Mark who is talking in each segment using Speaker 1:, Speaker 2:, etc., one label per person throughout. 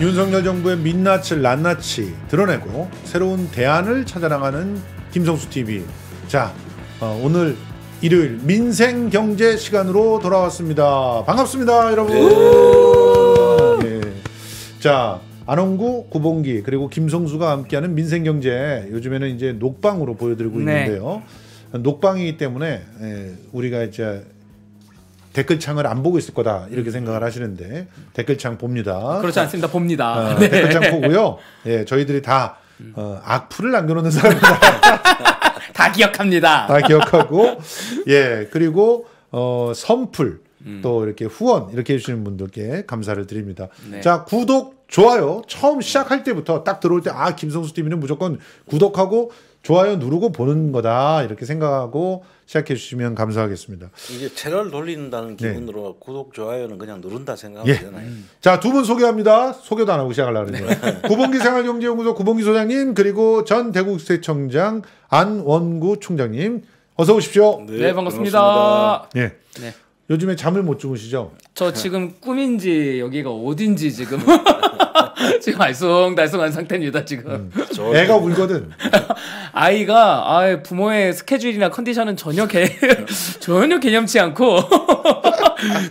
Speaker 1: 윤석열 정부의 민낯을 낱낱이 드러내고 새로운 대안을 찾아나가는 김성수 TV. 자, 어, 오늘 일요일 민생 경제 시간으로 돌아왔습니다. 반갑습니다, 여러분. 네. 예. 자, 안원구, 구봉기 그리고 김성수가 함께하는 민생 경제 요즘에는 이제 녹방으로 보여드리고 네. 있는데요. 녹방이기 때문에 에, 예, 우리가 이제 댓글창을 안 보고 있을 거다 이렇게 생각을 하시는데 댓글창 봅니다. 그렇지
Speaker 2: 않습니다. 봅니다. 어, 네. 댓글창 보고요.
Speaker 1: 예, 저희들이 다 어, 악플을 남겨놓는 사람입니다다
Speaker 2: 기억합니다.
Speaker 1: 다 기억하고 예 그리고 어, 선풀 음. 또 이렇게 후원 이렇게 해주시는 분들께 감사를 드립니다. 네. 자 구독 좋아요 처음 시작할 때부터 딱 들어올 때아 김성수 팀이는 무조건 구독하고 좋아요 누르고 보는 거다 이렇게 생각하고 시작해 주시면 감사하겠습니다.
Speaker 3: 이제 채널 돌린다는 네. 기분으로 네. 구독 좋아요는 그냥 누른다 생각하면 예. 되나요?
Speaker 1: 음. 자두 분 소개합니다. 소개도 안 하고 시작하려고 그러네요. 네. 구봉기 생활경제연구소 구봉기 소장님 그리고 전대구세청장 안원구 총장님 어서 오십시오. 네, 네 반갑습니다. 예. 네. 요즘에 잠을 못 주무시죠?
Speaker 2: 저 지금 꿈인지 여기가 어딘지 지금 지금 알쏭달쏭한 상태입니다 지금. 음, 애가 울거든. 아이가 아, 부모의 스케줄이나 컨디션은 전혀 개, 전혀 개념치 않고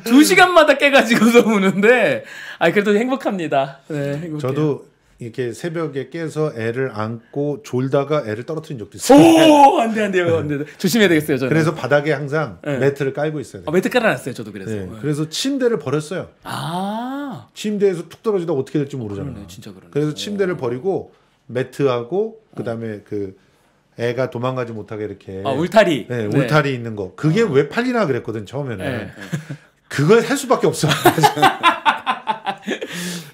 Speaker 2: 두 시간마다 깨가지고서 우는데 아 그래도
Speaker 1: 행복합니다. 네, 행복해요. 저도 이렇게 새벽에 깨서 애를 안고 졸다가 애를 떨어뜨린 적도 있어요. 오, 안 돼, 안 돼요. 안 돼. 조심해야 되겠어요, 저는. 그래서 바닥에 항상 네. 매트를 깔고 있어요. 아, 매트 깔아놨어요, 저도 그래서. 네, 네, 그래서 침대를 버렸어요. 아. 침대에서 툭 떨어지다 어떻게 될지 모르잖아요. 그러네, 진짜 그러네. 그래서 침대를 오. 버리고 매트하고 그다음에 네. 그 애가 도망가지 못하게 이렇게 아, 울타리. 네, 네. 울타리 있는 거. 그게 아. 왜 팔리나 그랬거든, 처음에는. 그걸 할 수밖에 없어.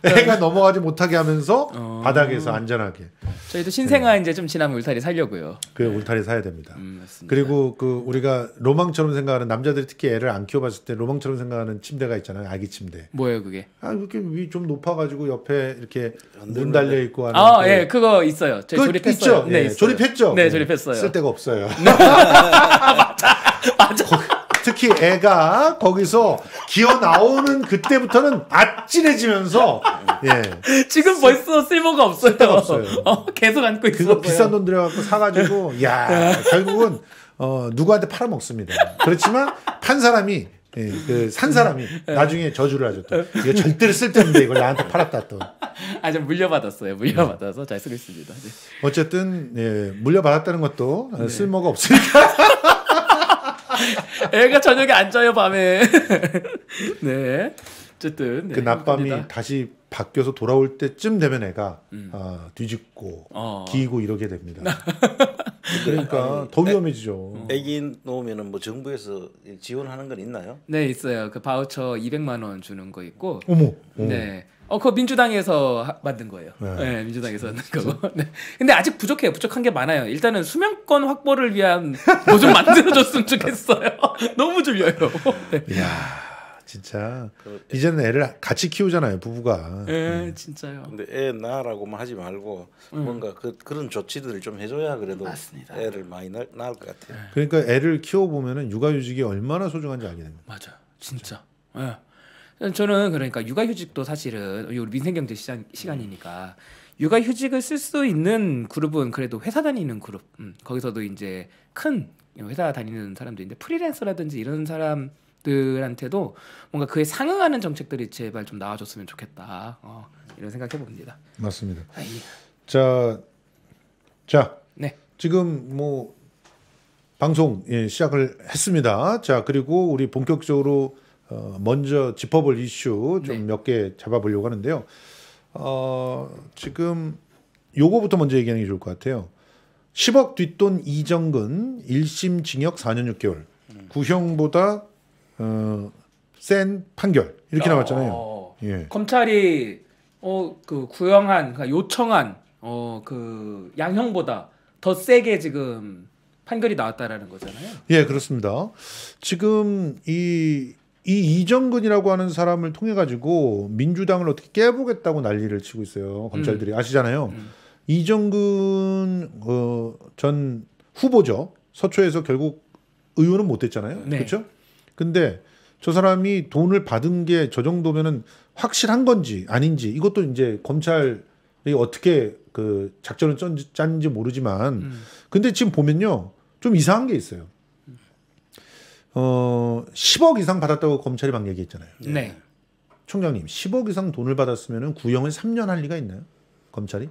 Speaker 1: 해가 넘어가지 못하게 하면서 어... 바닥에서 안전하게. 저희도 신생아 네. 이제 좀 지나면 울타리 살려고요. 그 울타리 사야 됩니다. 음, 그리고 그 우리가 로망처럼 생각하는 남자들이 특히 애를 안 키워봤을 때 로망처럼 생각하는 침대가 있잖아요. 아기 침대. 뭐예요 그게? 아 이렇게 위 좀 높아가지고 옆에 이렇게 문 달려 있고 아, 하는. 아 예,
Speaker 2: 그거 있어요. 저희 그, 조립했어요. 있죠? 네, 예, 조립했죠. 네, 조립했어요. 쓸 데가
Speaker 1: 없어요. 맞아, 맞아. 특히 애가 거기서 기어 나오는 그때부터는 아찔해지면서 예. 지금 벌써 쓸모가 없어요. 없어요. 어, 계속 안고 있어. 그거 비싼 돈 들여갖고 사가지고 야 결국은 어, 누구한테 팔아먹습니다. 그렇지만 판 사람이 예, 그산 사람이 예. 나중에 저주를 하죠 또 예. 이거 절대로 쓸데없는데 이걸 나한테 팔았다 또.
Speaker 2: 아저 물려받았어요. 물려받아서 잘 쓰고 있습니다. 네.
Speaker 1: 어쨌든 예, 물려받았다는 것도 네. 쓸모가 없으니까.
Speaker 2: 애가 저녁에 안 자요 밤에.
Speaker 1: 네. 어쨌든 네, 그 낮밤이 힘듭니다. 다시 바뀌어서 돌아올 때쯤 되면 애가 음. 어, 뒤집고 어. 기고 이러게 됩니다. 그러니까 아니, 더 위험해지죠.
Speaker 3: 애기 놓으면은 뭐 정부에서 지원하는 건 있나요? 네
Speaker 2: 있어요. 그 바우처 200만 원 주는 거 있고. 어머. 네. 어, 그거 민주당에서 만든 거예요. 네, 네 민주당에서 만든 거고. 네. 근데 아직 부족해요. 부족한 게 많아요. 일단은 수면권 확보를 위한 뭐 좀 만들어줬으면 좋겠어요. 너무
Speaker 3: 졸려요. 네. 이야,
Speaker 1: 진짜. 그, 이제는 애를 같이 키우잖아요, 부부가. 예,
Speaker 3: 네, 음. 진짜요. 근데 애 낳으라고만 하지 말고 음. 뭔가 그, 그런 조치들을 좀 해줘야 그래도 맞습니다. 애를 많이 낳, 낳을 것 같아요.
Speaker 1: 그러니까 애를 키워보면 은 육아휴직이 얼마나 소중한지 알게 됩니다.
Speaker 2: 맞아, 진짜. 예. 저는 그러니까 육아휴직도 사실은 우리 민생경제 시장, 시간이니까 육아휴직을 쓸 수 있는 그룹은 그래도 회사 다니는 그룹 음, 거기서도 이제 큰 회사 다니는 사람들인데 프리랜서라든지 이런 사람 들한테도 뭔가 그에 상응하는 정책들이 제발 좀 나와줬으면 좋겠다 어, 이런 생각해 봅니다.
Speaker 1: 맞습니다. 아, 예. 자, 자, 네. 지금 뭐 방송 예, 시작을 했습니다. 자 그리고 우리 본격적으로 어, 먼저 짚어볼 이슈 좀 몇개 네. 잡아보려고 하는데요. 어, 지금 요거부터 먼저 얘기하는 게 좋을 것 같아요. 10억 뒷돈 이정근 1심 징역 4년 6개월 음. 구형보다 어, 센 판결 이렇게 나왔잖아요. 어, 어, 어. 예.
Speaker 2: 검찰이 어 그 구형한 그러니까 요청한 어 그 양형보다 더 세게 지금 판결이 나왔다라는 거잖아요.
Speaker 1: 예, 그렇습니다. 지금 이이 이정근이라고 하는 사람을 통해 가지고 민주당을 어떻게 깨보겠다고 난리를 치고 있어요. 음. 검찰들이 음. 아시잖아요. 음. 이정근 어, 전 후보죠. 서초에서 결국 의원은 못 됐잖아요. 네. 그렇죠? 근데 저 사람이 돈을 받은 게 저 정도면은 확실한 건지 아닌지 이것도 이제 검찰이 어떻게 그 작전을 짠지 짠지 모르지만 음. 근데 지금 보면요. 좀 이상한 게 있어요. 어 10억 이상 받았다고 검찰이 막 얘기했잖아요. 네. 네. 총장님 10억 이상 돈을 받았으면 구형을 3년 할 리가 있나요? 검찰이?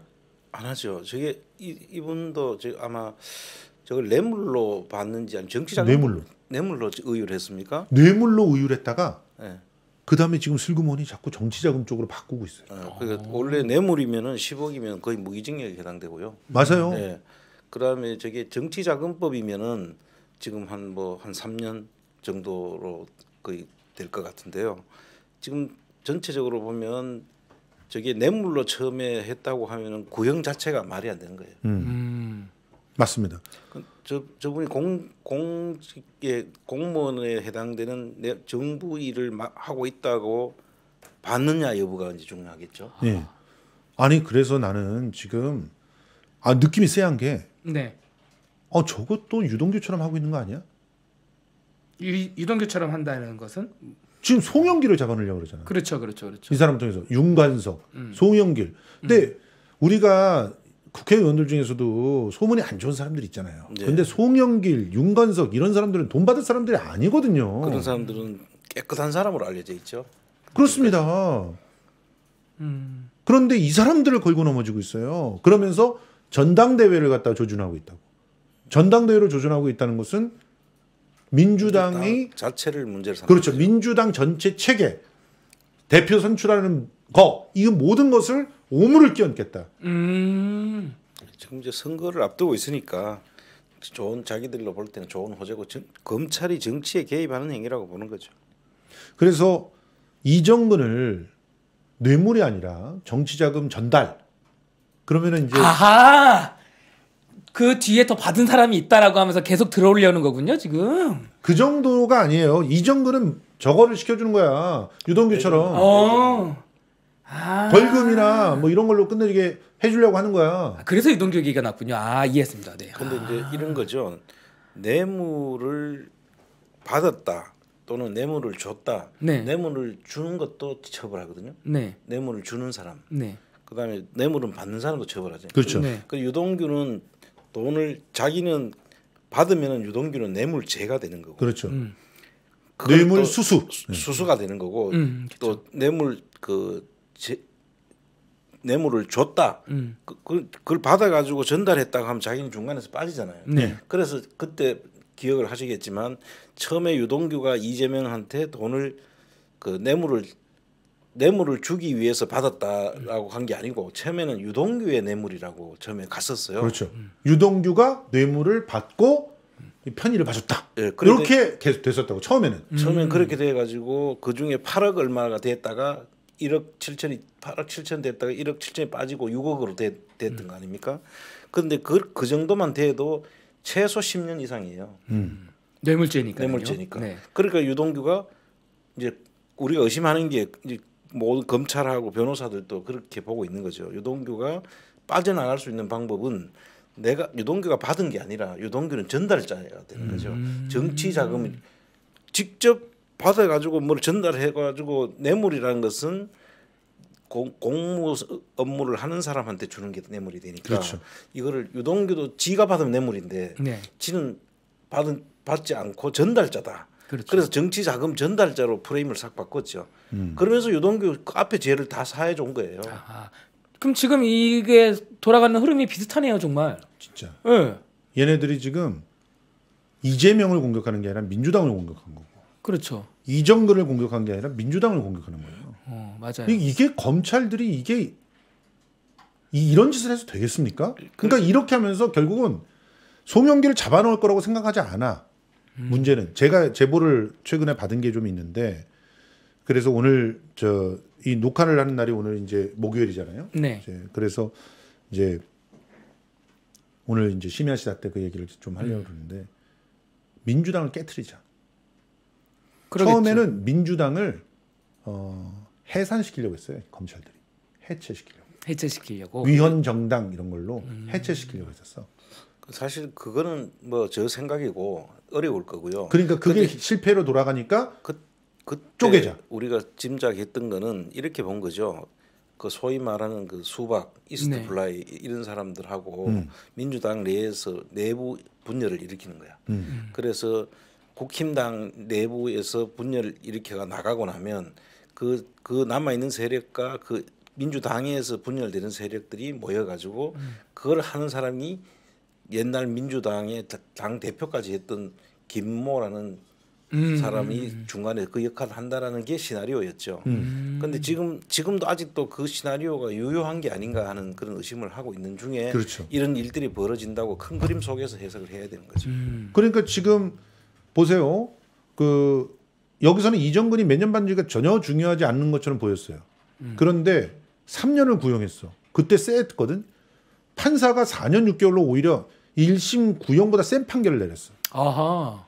Speaker 3: 안 하죠. 저게 이, 이분도 저 아마 저걸 뇌물로 받는지 아니면 정치자 뇌물로 뇌물로 의유를 했습니까?
Speaker 1: 뇌물로 의율했다가 네. 그 다음에 지금 슬그머니 자꾸 정치자금 쪽으로 바꾸고
Speaker 3: 있어요. 아, 그러니까 원래 뇌물이면은 10억이면 거의 무기징역에 뭐 해당되고요. 맞아요. 네. 그다음에 저게 정치자금법이면은 지금 한 뭐한 3년 뭐, 정도로 거의 될 것 같은데요. 지금 전체적으로 보면 저게 뇌물로 처음에 했다고 하면은 구형 자체가 말이 안 되는 거예요.
Speaker 1: 음. 음. 맞습니다.
Speaker 3: 그 저 저분이 공 공직의 예, 공무원에 해당되는 정부 일을 하고 있다고 받느냐 여부가 이제 중요하겠죠.
Speaker 1: 네. 아니 그래서 나는 지금 아 느낌이 쎄한 게 네. 어 저것도 유동규처럼 하고 있는 거 아니야?
Speaker 2: 유, 유동규처럼 한다는 것은
Speaker 1: 지금 송영길을 잡아내려고 그러잖아.
Speaker 2: 그렇죠, 그렇죠, 그렇죠.
Speaker 1: 이 사람 통해서 윤관석, 음. 송영길. 음. 근데 음. 우리가 국회의원들 중에서도 소문이
Speaker 3: 안 좋은 사람들 있잖아요. 네. 근데
Speaker 1: 송영길, 윤관석 이런 사람들은 돈 받을 사람들이 아니거든요. 그런
Speaker 3: 사람들은 깨끗한 사람으로 알려져 있죠.
Speaker 1: 그렇습니다. 음. 그런데 이 사람들을 걸고 넘어지고 있어요. 그러면서 전당대회를 갖다 조준하고 있다고. 전당대회를 조준하고 있다는 것은 민주당이 민주당
Speaker 3: 자체를 문제를 삼는 그렇죠.
Speaker 1: 민주당 전체 체계 대표 선출하는 거이 모든 것을 오물을 끼얹겠다.
Speaker 3: 음. 지금 이제 선거를 앞두고 있으니까 좋은 자기들로 볼 때는 좋은 호재고 정, 검찰이 정치에 개입하는 행위라고 보는 거죠.
Speaker 1: 그래서 이정근을 뇌물이 아니라 정치자금 전달 그러면은 이제 아하!
Speaker 2: 그 뒤에 더 받은 사람이 있다라고 하면서 계속 들어오려는 거군요, 지금.
Speaker 1: 그 정도가 아니에요. 이 정도는 저거를 시켜주는 거야. 유동규처럼. 어. 아. 벌금이나 뭐 이런 걸로 끝내게 해주려고 하는 거야. 아,
Speaker 2: 그래서 유동규 얘기가 났군요. 아, 이해했습니다.
Speaker 3: 네. 근데 아. 이제 이런 거죠. 뇌물을 받았다. 또는 뇌물을 줬다. 네. 뇌물을 주는 것도 처벌하거든요. 네. 뇌물을 주는 사람. 네. 그다음에 뇌물은 받는 사람도 처벌하죠. 그렇죠. 네. 그 유동규는 돈을 자기는 받으면 유동규는 뇌물죄가 되는 거고. 그렇죠. 음. 뇌물 수수 수수가 되는 거고 음, 또 뇌물 그 제, 뇌물을 줬다 음. 그, 그, 그걸 받아가지고 전달했다고 하면 자기는 중간에서 빠지잖아요. 네. 그래서 그때 기억을 하시겠지만 처음에 유동규가 이재명한테 돈을 그 뇌물을 뇌물을 주기 위해서 받았다라고 한 게 아니고 처음에는 유동규의 뇌물이라고 처음에 갔었어요. 그렇죠. 유동규가 뇌물을 받고 편의를 봐줬다. 예, 그렇게 계속 됐었다고 처음에는. 음. 처음엔 그렇게 돼가지고 그 중에 8억 얼마가 됐다가 1억 7천이 8억 7천 됐다가 1억 7천이 빠지고 6억으로 되, 됐던 거 아닙니까? 그런데 그, 그 정도만 돼도 최소 10년 이상이에요. 음. 뇌물죄니까. 뇌물죄니까. 네. 그러니까 유동규가 이제 우리가 의심하는 게 모든 뭐 검찰하고 변호사들도 그렇게 보고 있는 거죠. 유동규가 빠져나갈 수 있는 방법은 내가 유동규가 받은 게 아니라 유동규는 전달자가 되는 거죠. 음. 정치 자금 을 직접 받아 가지고 뭘 전달해 가지고 뇌물이라는 것은 공, 공무 업무를 하는 사람한테 주는 게 뇌물이 되니까 그렇죠. 이거를 유동규도 지가 받으면 뇌물인데 네. 지는 받은 받지 않고 전달자다. 그렇죠. 그래서 정치 자금 전달자로 프레임을 싹 바꿨죠. 음. 그러면서 유동규 그 앞에 죄를 다 사해 준 거예요. 아,
Speaker 2: 그럼 지금 이게 돌아가는 흐름이 비슷하네요, 정말. 진짜.
Speaker 1: 예. 네. 얘네들이 지금 이재명을 공격하는 게 아니라 민주당을 공격한 거고. 그렇죠. 이정근을 공격한 게 아니라 민주당을 공격하는 거예요.
Speaker 2: 어, 맞아요.
Speaker 1: 이게 검찰들이 이게 이, 런 짓을 해서 되겠습니까? 그 그러니까 이렇게 하면서 결국은 송영기를 잡아놓을 거라고 생각하지 않아. 음. 문제는 제가 제보를 최근에 받은 게 좀 있는데 그래서 오늘 저 이 녹화를 하는 날이 오늘 이제 목요일이잖아요. 네. 이제 그래서 이제 오늘 이제 심야 시사 때그 얘기를 좀 하려고 음. 그러는데 민주당을 깨뜨리자.
Speaker 3: 그러겠죠. 처음에는
Speaker 1: 민주당을 어 해산시키려고 했어요 검찰들이 해체시키려고 해체시키려고 위헌 정당 이런 걸로 음. 해체시키려고 했었어.
Speaker 3: 사실 그거는 뭐 저 생각이고 어려울 거고요. 그러니까 그게
Speaker 1: 실패로 돌아가니까 그, 그 쪼개자.
Speaker 3: 우리가 짐작했던 거는 이렇게 본 거죠. 그 소위 말하는 그 수박 이스트 네. 플라이 이런 사람들하고 음. 민주당 내에서 내부 분열을 일으키는 거야. 음. 그래서 국힘당 내부에서 분열 을 일으켜가 나가고 나면 그, 그 남아있는 세력과 그 민주당에서 분열되는 세력들이 모여가지고 음. 그걸 하는 사람이 옛날 민주당의 당 대표까지 했던 김모라는
Speaker 4: 음, 음 사람이 음, 음.
Speaker 3: 중간에 그 역할을 한다라는 게 시나리오였죠.
Speaker 4: 그런데
Speaker 3: 음. 지금 지금도 아직도 그 시나리오가 유효한 게 아닌가 하는 그런 의심을 하고 있는 중에 그렇죠. 이런 일들이 벌어진다고 큰 그림 속에서 해석을 해야 되는 거죠.
Speaker 1: 그러니까 지금 보세요. 그 여기서는 이정근이 몇 년 반지가 전혀 중요하지 않는 것처럼 보였어요. 그런데 3년을 구형했어. 그때 세했거든 판사가 4년 6개월로 오히려 1심 구형보다 센 판결을 내렸어.
Speaker 2: 아하.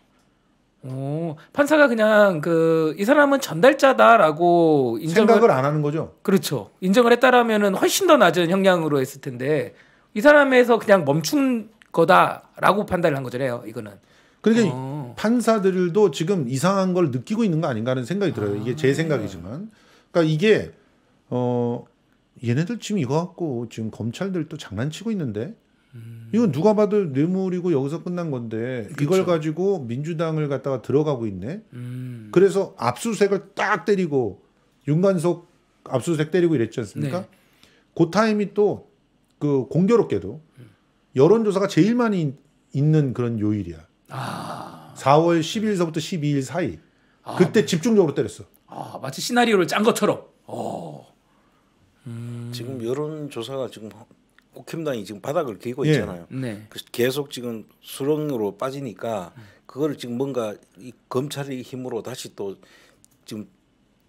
Speaker 2: 오, 판사가 그냥 그 이 사람은 전달자다라고 인정을, 생각을 안 하는 거죠. 그렇죠. 인정을 했다라면은 훨씬 더 낮은 형량으로 했을 텐데 이 사람에서 그냥 멈춘 거다라고 판단을 한 거잖아요. 이거는.
Speaker 1: 그러니까 어. 판사들도 지금 이상한 걸 느끼고 있는 거 아닌가 하는 생각이 들어요. 이게 제 아. 생각이지만. 그러니까 이게 어 얘네들 지금 이거 갖고 지금 검찰들 또 장난치고 있는데 음. 이건 누가 봐도 뇌물이고 여기서 끝난 건데 그쵸. 이걸 가지고 민주당을 갖다가 들어가고 있네. 음. 그래서 압수수색을 딱 때리고 윤관석 압수수색 때리고 이랬지 않습니까? 고 네. 그 타임이 또 그 공교롭게도 음. 여론조사가 제일 많이 있는 그런 요일이야. 아. 4월 10일서부터 12일 사이. 아. 그때 네. 집중적으로 때렸어.
Speaker 3: 아, 마치 시나리오를 짠 것처럼. 음. 지금 여론조사가 지금 국힘당이 지금 바닥을 기고 예. 있잖아요. 네. 그래서 계속 지금 수렁으로 빠지니까 그거를 지금 뭔가 이 검찰의 힘으로 다시 또 지금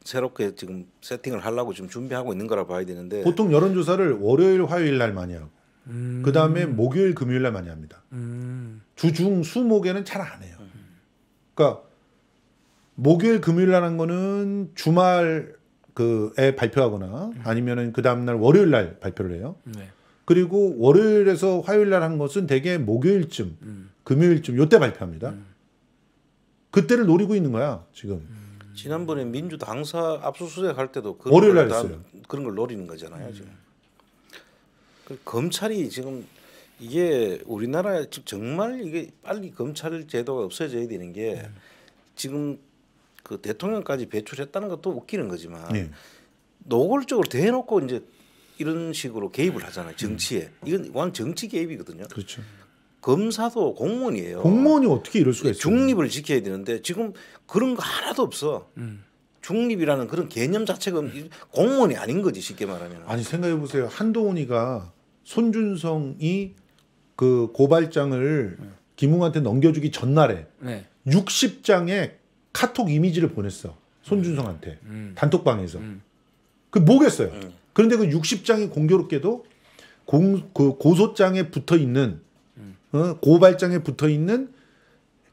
Speaker 3: 새롭게 지금 세팅을 하려고 지금 준비하고 있는 거라 봐야 되는데 보통
Speaker 1: 여론조사를 월요일 화요일 날 많이 하고 음. 그 다음에 목요일 금요일 날 많이 합니다. 음. 주중 수목에는 잘 안 해요. 그러니까 목요일 금요일 날한 거는 주말 그에 발표하거나 아니면은 그 다음 날 월요일 날 발표를 해요. 네. 그리고 월요일에서 화요일 날 한 것은 대개 목요일쯤, 음. 금요일쯤 요때 발표합니다. 음. 그때를 노리고 있는 거야
Speaker 3: 지금. 지난번에 민주당사 압수수색 할 때도 월요일 날 했어요. 그런 걸 노리는 거잖아요 지금. 음. 그 검찰이 지금 이게 우리나라 지 정말 이게 빨리 검찰 제도가 없어져야 되는 게 네. 지금 그 대통령까지 배출했다는 것도 웃기는 거지만 네. 노골적으로 대놓고 이제 이런 식으로 개입을 네. 하잖아요. 음. 정치에. 이건 완 정치 개입이거든요. 그렇죠. 검사도 공무원이에요. 공무원이 어떻게 이럴 수가 네, 있어요? 중립을 지켜야 되는데 지금 그런 거 하나도 없어. 음. 중립이라는 그런 개념 자체가 공무원이 아닌 거지 쉽게 말하면.
Speaker 1: 아니 생각해 보세요. 한동훈이가 손준성이 그 고발장을 네. 김웅한테 넘겨주기 전날에 네. 60장의 카톡 이미지를 보냈어. 손준성한테 음. 단톡방에서. 음. 그 뭐겠어요? 음. 그런데 그 60장이 공교롭게도 공, 그 고소장에 붙어 있는 어, 고발장에 붙어 있는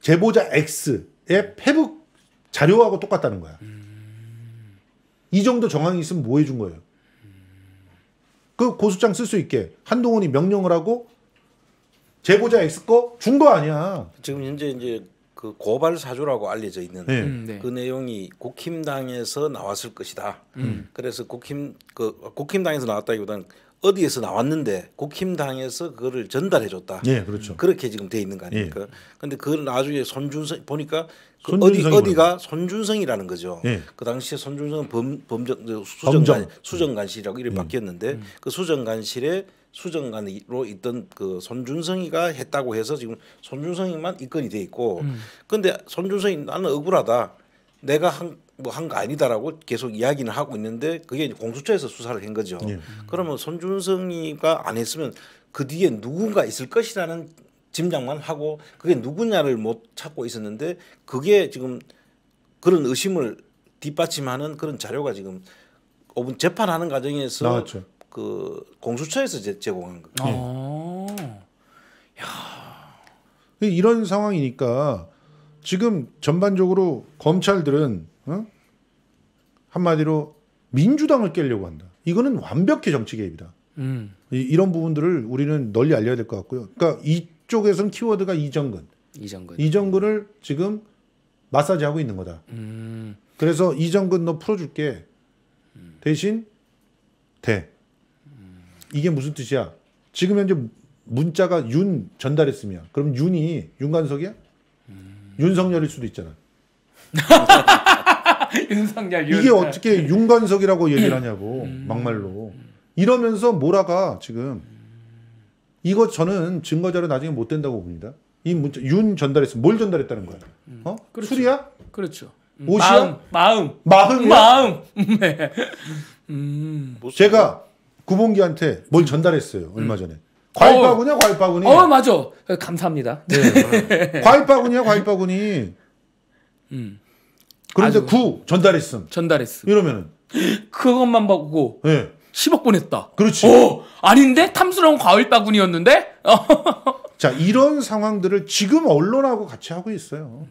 Speaker 1: 제보자 X의 페북 자료하고 똑같다는 거야. 이 정도 정황이 있으면 뭐 해준 거예요? 그 고소장 쓸 수 있게 한동훈이 명령을 하고 제보자
Speaker 3: X 거 준
Speaker 1: 거 아니야.
Speaker 3: 지금 현재 이제 그 고발 사주라고 알려져 있는 네. 음, 네. 그 내용이 국힘당에서 나왔을 것이다. 음. 그래서 국힘 그 국힘당에서 나왔다기보다는 어디에서 나왔는데 국힘당에서 그거를 전달해 줬다. 예, 그렇죠. 그렇게 지금 돼 있는 거 아닙니까? 예. 근데 그 나중에 손준성 보니까 그 어디 어디가 손준성이라는 거죠. 예. 그 당시에 손준성은 범 범정 수정관 수정관실이라고 이름 예. 바뀌었는데 음. 그 수정관실에 수정관으로 있던 그 손준성이가 했다고 해서 지금 손준성이만 입건이 돼 있고 음. 근데 손준성이 나는 억울하다 내가 한 뭐 한 거 아니다라고 계속 이야기는 하고 있는데 그게 이제 공수처에서 수사를 한 거죠. 예. 그러면 손준성이가 안 했으면 그 뒤에 누군가 있을 것이라는 짐작만 하고 그게 누구냐를 못 찾고 있었는데 그게 지금 그런 의심을 뒷받침하는 그런 자료가 지금 오분 재판하는 과정에서 나왔죠. 그 공수처에서 제, 공한 거예요.
Speaker 1: 아~ 네. 야. 이런 상황이니까 지금 전반적으로 검찰들은 어? 한마디로 민주당을 깨려고 한다. 이거는 완벽히 정치 개입이다. 음. 이, 런 부분들을 우리는 널리 알려야 될 것 같고요. 그러니까 이쪽에서는 키워드가 이정근. 이정근. 이정근을 지금 마사지하고 있는 거다. 음. 그래서 이정근 너 풀어줄게. 대신 대. 이게 무슨 뜻이야? 지금 현재 문자가 윤 전달했으면 그럼 윤이 윤관석이야? 음... 윤석열일 수도 있잖아. 윤석열, 이게 어떻게 윤관석이라고 얘기를 하냐고 음... 막말로 음. 이러면서 몰아가 지금 이거 저는 증거 자료 나중에 못 된다고 봅니다. 이 문자 윤 전달했어. 뭘 전달했다는 거야? 음. 어? 그렇죠. 술이야? 그렇죠. 옷이야? 마음, 마음, 마음, 마음. 네. 음. 음. 제가 구봉기한테 뭘 전달했어요. 음. 얼마 전에. 과일
Speaker 2: 어. 바구니야, 과일 바구니. 어, 맞아.
Speaker 1: 감사합니다.
Speaker 2: 네. 과일
Speaker 1: 바구니야, 과일 바구니. 음. 그런데 아주... 구 전달했음. 전달했음. 이러면은 그것만 보고 네. 10억
Speaker 2: 보냈다.
Speaker 4: 그렇지.
Speaker 1: 오,
Speaker 2: 아닌데 탐스러운 과일 바구니였는데.
Speaker 1: 자 이런 상황들을 지금 언론하고 같이 하고 있어요.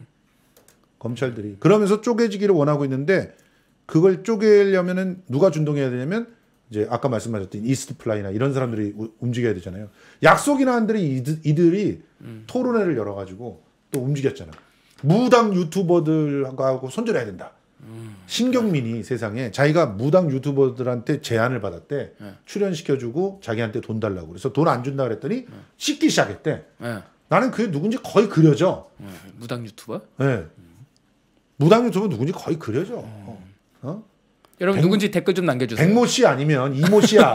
Speaker 1: 검찰들이 그러면서 쪼개지기를 원하고 있는데 그걸 쪼개려면은 누가 준동해야 되냐면 이제 아까 말씀하셨던 이스트 플라이나 이런 사람들이 우, 움직여야 되잖아요. 약속이나 한들이 이들, 이들이 음. 토론회를 열어가지고 또 움직였잖아. 요 무당 유튜버들하고 손절해야 된다. 음. 신경민이 세상에 자기가 무당 유튜버들한테 제안을 받았대. 네. 출연시켜주고 자기한테 돈 달라고. 그래서 돈 안 준다 그랬더니 네. 씻기 시작했대. 네. 나는 그게 누군지 거의 그려져.
Speaker 2: 네. 무당 유튜버?
Speaker 1: 예. 음. 무당 유튜버 누군지 거의 그려져. 음. 어? 어? 여러분 백, 누군지 댓글 좀 남겨주세요. 백모 씨 아니면 이모 씨야.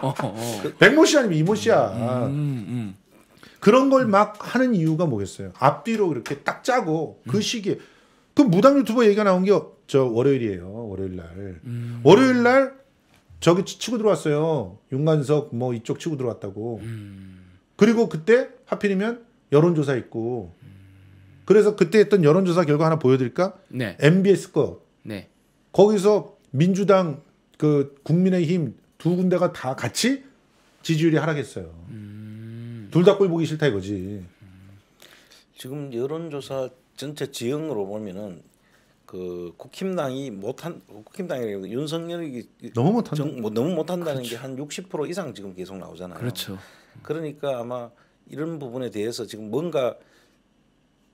Speaker 1: 어, 어, 어. 백모 씨 아니면 이모 씨야. 음, 아. 음. 그런 걸 막 하는 이유가 뭐겠어요? 앞뒤로 이렇게 딱 짜고 그 음. 시기에 그 무당 유튜버 얘기가 나온 게 저 월요일이에요. 월요일 날. 음. 월요일 날 저기 치고 들어왔어요. 윤관석 뭐 이쪽 치고 들어왔다고. 음. 그리고 그때 하필이면 여론조사 있고 그래서 그때 했던 여론조사 결과 하나 보여드릴까? 네. MBS 거. 네. 거기서 민주당 그 국민의힘 두 군데가 다 같이 지지율이 하락했어요. 음... 둘다 꼴 보기 싫다 이거지.
Speaker 3: 지금 여론조사 전체 지형으로 보면은 그 국힘당이 못한 국힘당이 윤석열이 너무 못한 정, 뭐, 너무 못한다는 그렇죠. 게한 60% 이상 지금 계속 나오잖아요. 그렇죠. 그러니까 아마 이런 부분에 대해서 지금 뭔가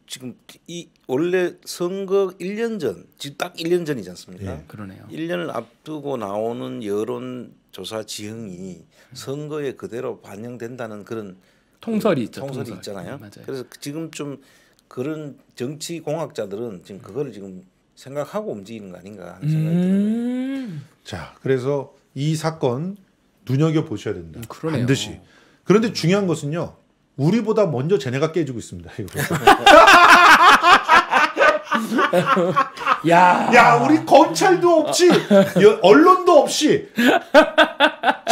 Speaker 3: 지금 이 원래 선거 1년 전, 지금 딱 1년 전이지 않습니까? 네, 그러네요. 1년을 앞두고 나오는 여론 조사 지형이 선거에 그대로 반영된다는 그런 통설이 있죠. 통설이 통설. 있잖아요. 네, 그래서 지금 좀 그런 정치 공학자들은 지금 그거를 지금 생각하고 움직이는 거 아닌가 하는
Speaker 1: 생각이 음~ 들어요. 자, 그래서 이 사건 눈여겨 보셔야 된다. 음, 그러 반드시. 그런데 중요한 것은요. 우리보다 먼저 쟤네가 깨지고 있습니다. 야. 야, 우리 검찰도 없지, 언론도 없이,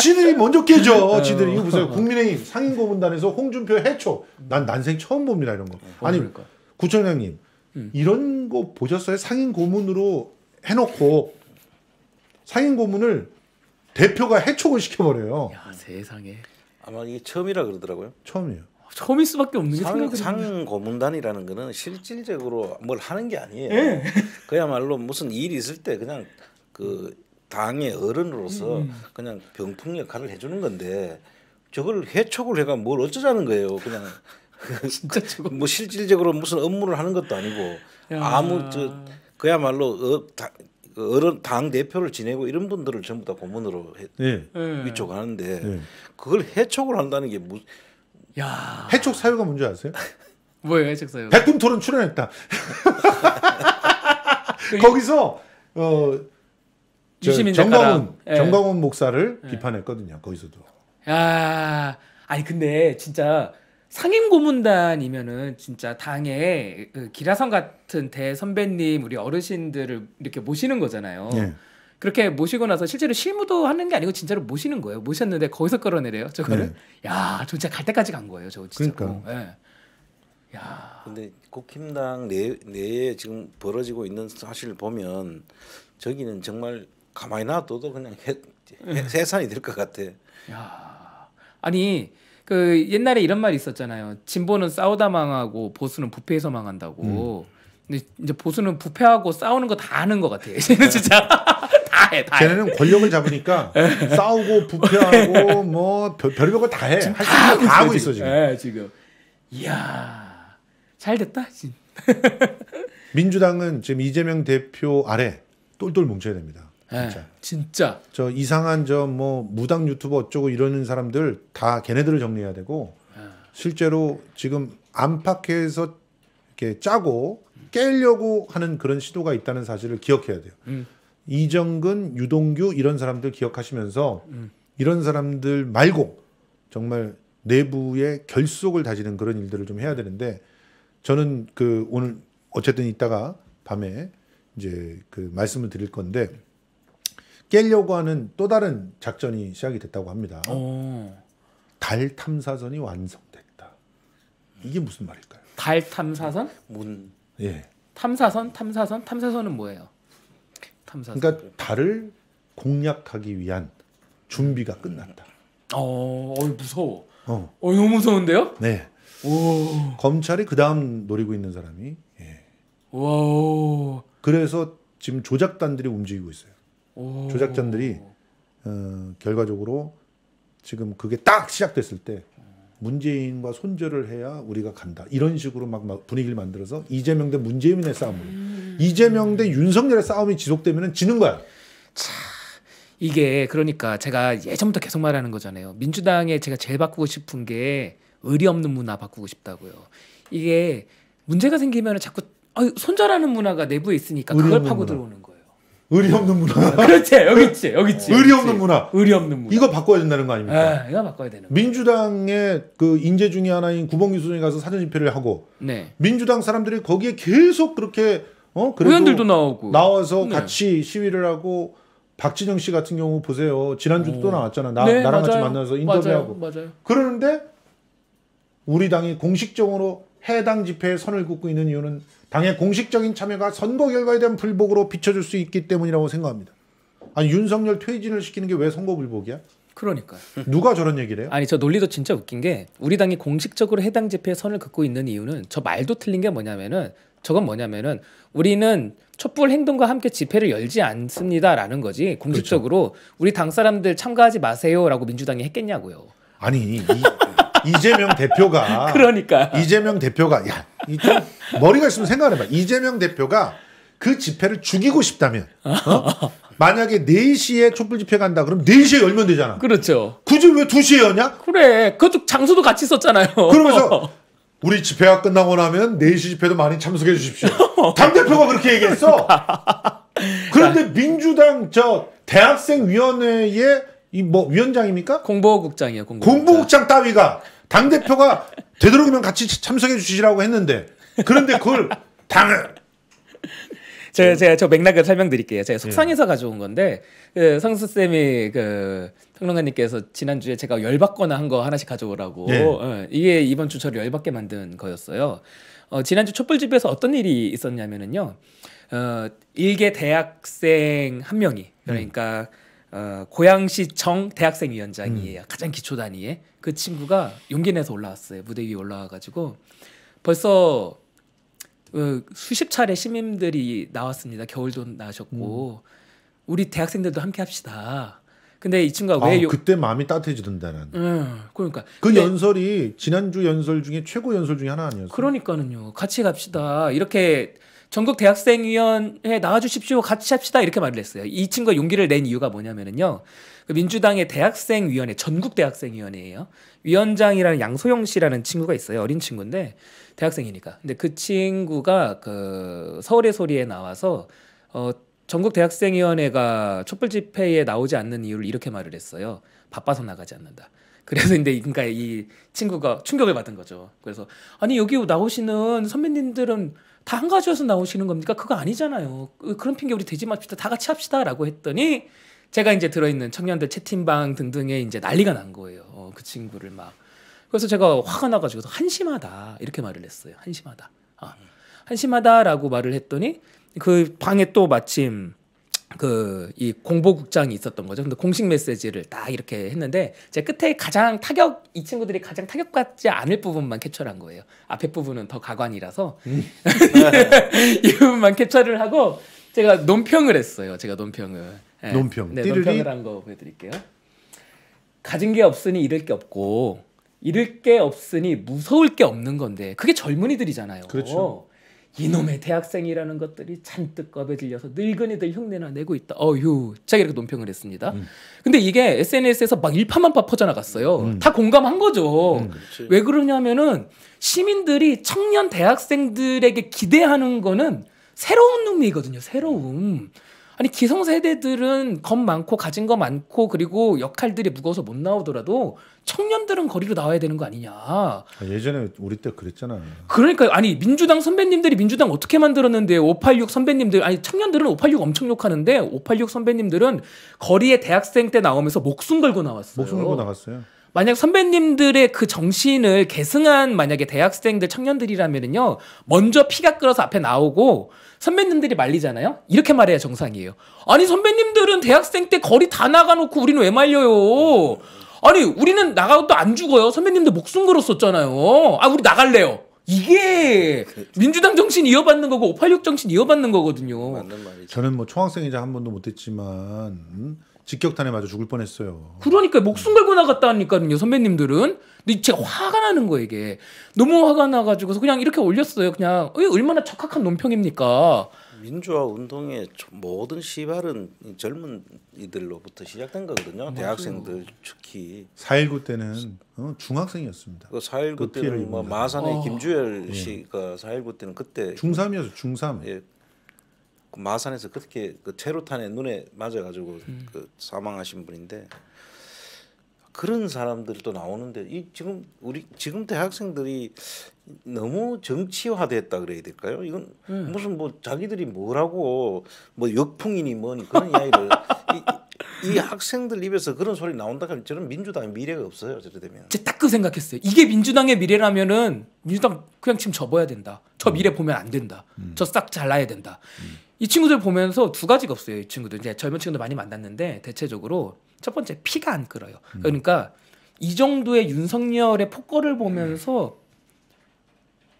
Speaker 1: 지들이 먼저 깨져. 지들이 이거 무슨 국민의힘 상임고문단에서 홍준표 해초. 난 난생 처음 봅니다 이런 거. 어, 아니 그러니까. 구청장님 음. 이런 거 보셨어요? 상임고문으로 해놓고 상임고문을 대표가 해촉을 시켜버려요.
Speaker 3: 야, 세상에. 아마 이게 처음이라 그러더라고요. 처음이에요. 처음일 수밖에 없는 게 상, 상고문단이라는 거는 실질적으로 뭘 하는 게 아니에요. 예. 그야말로 무슨 일이 있을 때 그냥 그 당의 어른으로서 음. 그냥 병풍 역할을 해주는 건데 저걸 해촉을 해가 뭘 어쩌자는 거예요. 그냥 그 진짜 그 저거 뭐 실질적으로 무슨 업무를 하는 것도 아니고 야. 아무 저 그야말로 어, 다, 그 어른 당 대표를 지내고 이런 분들을 전부 다 고문으로 해,
Speaker 2: 네. 예.
Speaker 4: 음.
Speaker 3: 위촉하는데 네. 예. 그걸 해촉을 한다는 게 무슨 야. 해촉 사유가 뭔지 아세요?
Speaker 2: 뭐예요 해촉 사유?
Speaker 3: 백분 토론 출연했다.
Speaker 1: 그 거기서 어 정광훈 예. 정광훈 목사를 예. 비판했거든요. 거기서도.
Speaker 2: 야 아니 근데 진짜 상임 고문단이면은 진짜 당의그 기라성 같은 대 선배님 우리 어르신들을 이렇게 모시는 거잖아요. 예. 그렇게 모시고 나서 실제로 실무도 하는 게 아니고 진짜로 모시는 거예요. 모셨는데 거기서 끌어내려요. 저거를 예. 야, 저 진짜 갈 때까지 간 거예요. 저
Speaker 3: 진짜. 그러니까. 예. 야. 근데 국힘당 내, 내에 지금 벌어지고 있는 사실을 보면 저기는 정말 가만히 놔둬도 그냥 해, 해, 해산이 될 것 같아.
Speaker 4: 야.
Speaker 3: 아니 그
Speaker 2: 옛날에 이런 말이 있었잖아요. 진보는 싸우다 망하고 보수는 부패해서 망한다고. 음. 근데 이제 보수는 부패하고 싸우는 거 다 아는 것 같아요. 이는 진짜 다 해.
Speaker 1: 다 걔네는 해. 권력을 잡으니까 네. 싸우고 부패하고 뭐 별별 걸다 해. 지금 다, 하고, 다 하고 있어 지금. 네, 지금.
Speaker 2: 이야 잘 됐다.
Speaker 1: 민주당은 지금 이재명 대표 아래 똘똘 뭉쳐야 됩니다. 예. 진짜. 에, 진짜. 저 이상한 저 뭐 무당 유튜버 어쩌고 이러는 사람들 다 걔네들을 정리해야 되고 에. 예. 실제로 지금 안팎에서 이렇게 짜고 깨려고 하는 그런 시도가 있다는 사실을 기억해야 돼요. 음. 이정근, 유동규 이런 사람들 기억하시면서 음. 이런 사람들 말고 정말 내부의 결속을 다지는 그런 일들을 좀 해야 되는데 저는 그 오늘 어쨌든 이따가 밤에 이제 그 말씀을 드릴 건데 깨려고 하는 또 다른 작전이 시작이 됐다고 합니다. 오. 어. 달 탐사선이 완성됐다. 이게 무슨 말일까요?
Speaker 2: 달 탐사선?
Speaker 1: 문. 예.
Speaker 2: 탐사선, 탐사선, 탐사선은 뭐예요?
Speaker 1: 탐사선. 그러니까 달을 공략하기 위한 준비가 끝났다. 어, 어 무서워. 어.
Speaker 2: 어, 너무 무서운데요?
Speaker 1: 네. 오. 검찰이 그 다음 노리고 있는 사람이. 예. 와. 그래서 지금 조작단들이 움직이고 있어요.
Speaker 4: 조작전들이
Speaker 1: 어, 결과적으로 지금 그게 딱 시작됐을 때 문재인과 손절을 해야 우리가 간다. 이런 식으로 막, 막 분위기를 만들어서 이재명 대 문재인의 싸움을 음. 이재명 대 윤석열의 싸움이 지속되면 지는 거야. 차.
Speaker 2: 이게 그러니까 제가 예전부터 계속 말하는 거잖아요. 민주당에 제가 제일 바꾸고 싶은 게 의리 없는 문화 바꾸고 싶다고요. 이게 문제가 생기면 자꾸 손절하는
Speaker 1: 문화가 내부에
Speaker 2: 있으니까 그걸 파고 들어오는
Speaker 1: 의리 없는 문화. 그렇지, 여기 있지, 여기 있지. 의리 없는 문화. 의리 없는 문화. 이거 바꿔야 된다는 거 아닙니까? 에, 아, 이거 바꿔야 되는. 민주당의 그 인재 중의 하나인 구봉기 수장이 가서 사전 집회를 하고, 네. 민주당 사람들이 거기에 계속 그렇게 어 의원들도 나오고 나와서 네. 같이 시위를 하고 박진영 씨 같은 경우 보세요. 지난주도 또 나왔잖아. 나, 네, 나랑 맞아요. 같이 만나서 인터뷰하고. 맞아요, 맞아요. 그러는데 우리 당이 공식적으로 해당 집회에 선을 긋고 있는 이유는 당의 공식적인 참여가 선거 결과에 대한 불복으로 비춰줄 수 있기 때문이라고 생각합니다. 아니 윤석열 퇴진을 시키는 게 왜 선거 불복이야? 그러니까 누가 저런 얘기를
Speaker 2: 해요? 아니 저 논리도 진짜 웃긴 게 우리 당이 공식적으로 해당 집회에 선을 긋고 있는 이유는 저 말도 틀린 게 뭐냐면은 저건 뭐냐면은 우리는 촛불 행동과 함께 집회를 열지 않습니다라는 거지 공식적으로 그렇죠. 우리 당 사람들 참가하지 마세요라고 민주당이 했겠냐고요. 아니 이,
Speaker 1: 이재명 대표가 그러니까 이재명 대표가 야 머리가 있으면 생각해봐. 이재명 대표가 그 집회를 죽이고 싶다면 어? 만약에 4시에 촛불 집회 간다 그럼 4시에 열면 되잖아.
Speaker 2: 그렇죠.
Speaker 1: 굳이 왜 2시에 여냐? 그래. 그것도 장소도 같이 썼잖아요. 그러면서 우리 집회가 끝나고 나면 4시 집회도 많이 참석해 주십시오. 당대표가 그렇게 얘기했어. 그런데 민주당 저 대학생위원회에 이뭐 위원장입니까? 공보국장이에요. 공보국장, 공보국장 따위가 당 대표가 되도록이면 같이 참석해 주시라고 했는데 그런데 그걸 당을
Speaker 2: 제가, 제가 저 맥락을 설명드릴게요. 제가 속상해서 예. 가져온 건데 그 성수 쌤이 그 평론가님께서 지난 주에 제가 열받거나 한 거 하나씩 가져오라고 예. 어, 이게 이번 주 저를 열받게 만든 거였어요. 어, 지난주 촛불집에서 어떤 일이 있었냐면은요. 어, 일개 대학생 한 명이 음. 그러니까 음. 어, 고양시 청 대학생 위원장이에요. 음. 가장 기초 단위에 그 친구가 용기 내서 올라왔어요. 무대 위에 올라와가지고 벌써 어, 수십 차례 시민들이 나왔습니다. 겨울도 나셨고 음. 우리 대학생들도 함께 합시다.
Speaker 1: 근데 이 친구가 왜 아, 요... 그때 마음이 따뜻해지던다는. 음, 그러니까 그 연설이 지난주 연설 중에 최고 연설 중에 하나 아니었어요. 그러니까는요. 같이 갑시다. 이렇게
Speaker 2: 전국 대학생위원회 나와주십시오. 같이 합시다. 이렇게 말을 했어요. 이 친구가 용기를 낸 이유가 뭐냐면요그 민주당의 대학생위원회, 전국 대학생위원회예요. 위원장이라는 양소영 씨라는 친구가 있어요. 어린 친구인데 대학생이니까. 근데 그 친구가 그 서울의 소리에 나와서 어 전국 대학생위원회가 촛불 집회에 나오지 않는 이유를 이렇게 말을 했어요. 바빠서 나가지 않는다. 그래서 근데 그러니까 이 친구가 충격을 받은 거죠. 그래서 아니 여기 나오시는 선배님들은 다한 가지여서 나오시는 겁니까? 그거 아니잖아요. 그, 그런 핑계 우리 대지 맙시다. 다 같이 합시다라고 했더니 제가 이제 들어있는 청년들 채팅방 등등에 이제 난리가 난 거예요. 어, 그 친구를 막. 그래서 제가 화가 나가지고 한심하다 이렇게 말을 했어요. 한심하다. 아, 한심하다라고 말을 했더니 그 방에 또 마침 그이 공보국장이 있었던 거죠. 근데 공식 메시지를 다 이렇게 했는데 제 끝에 가장 타격 이 친구들이 가장 타격받지 않을 부분만 캡처한 거예요. 앞에 부분은 더 가관이라서 음. 이 부분만 캡처를 하고 제가 논평을 했어요. 제가 논평을 네. 논평 네, 논평을 한 거 보여드릴게요. 가진 게 없으니 잃을 게 없고 잃을 게 없으니 무서울 게 없는 건데 그게 젊은이들이잖아요. 그렇죠. 이놈의 대학생이라는 것들이 잔뜩 겁에 질려서 늙은이들 흉내나 내고 있다. 어휴. 제가 이렇게 논평을 했습니다. 음. 근데 이게 SNS에서 막 일파만파 퍼져나갔어요. 음. 다 공감한 거죠. 음, 왜 그러냐면은 시민들이 청년 대학생들에게 기대하는 거는 새로운 놈이거든요. 새로움. 아니 기성세대들은 겁 많고 가진 거 많고 그리고 역할들이 무거워서 못 나오더라도 청년들은 거리로 나와야 되는 거 아니냐. 아,
Speaker 1: 예전에 우리 때그랬잖아
Speaker 2: 그러니까 아니 민주당 선배님들이 민주당 어떻게 만들었는데 586 선배님들 아니 청년들은 586 엄청 욕하는데 586 선배님들은 거리에 대학생 때 나오면서 목숨 걸고 나왔어요. 목숨 걸고 나갔어요. 만약 선배님들의 그 정신을 계승한 만약에 대학생들 청년들이라면은요 먼저 피가 끓어서 앞에 나오고 선배님들이 말리잖아요. 이렇게 말해야 정상이에요. 아니 선배님들은 대학생 때 거리 다 나가놓고 우리는 왜 말려요? 아니 우리는 나가도 안 죽어요. 선배님들 목숨 걸었었잖아요. 아 우리 나갈래요. 이게 그렇죠. 민주당 정신 이어받는 거고 586
Speaker 1: 정신 이어받는 거거든요. 맞는 말이죠. 저는 뭐 총학생이자 한 번도 못했지만 음? 직격탄에 맞아 죽을 뻔했어요. 그러니까 목숨 걸고 나갔다니까요 선배님들은. 근데 제가 화가
Speaker 2: 나는 거예요 이게 너무 화가 나가지고서 그냥 이렇게 올렸어요. 그냥 어, 얼마나 착악한 논평입니까.
Speaker 3: 민주화 운동의 모든 시발은 젊은 이들로부터 시작된 거거든요. 맞아요. 대학생들 특히
Speaker 1: 4.19 때는 어, 중학생이었습니다.
Speaker 3: 그4.19 그 때는 뭐 마산의 어. 김주열 예. 씨가 4.19 때는 그때 중3이었어요. 중3. 예, 마산에서 그렇게 그 체로탄에 눈에 맞아가지고 음. 그 사망하신 분인데 그런 사람들도 나오는데 이 지금 우리 지금 대학생들이 너무 정치화됐다 그래야 될까요? 이건 음. 무슨 뭐 자기들이 뭐라고 뭐 역풍이니 뭐니 그런 이야기를 이, 이, 학생들 입에서 그런 소리 나온다 하면 저는 민주당의 미래가 없어요. 저렇게 되면.
Speaker 2: 제딱그 생각했어요. 이게 민주당의 미래라면은 민주당 그냥 지금 접어야 된다. 저 음. 미래 보면 안 된다. 음. 저싹 잘라야 된다. 음. 이 친구들 보면서 두 가지가 없어요. 이 친구들 이제 젊은 친구들 많이 만났는데 대체적으로 첫 번째 피가 안 끓어요. 음. 그러니까 이 정도의 윤석열의 폭거를 보면서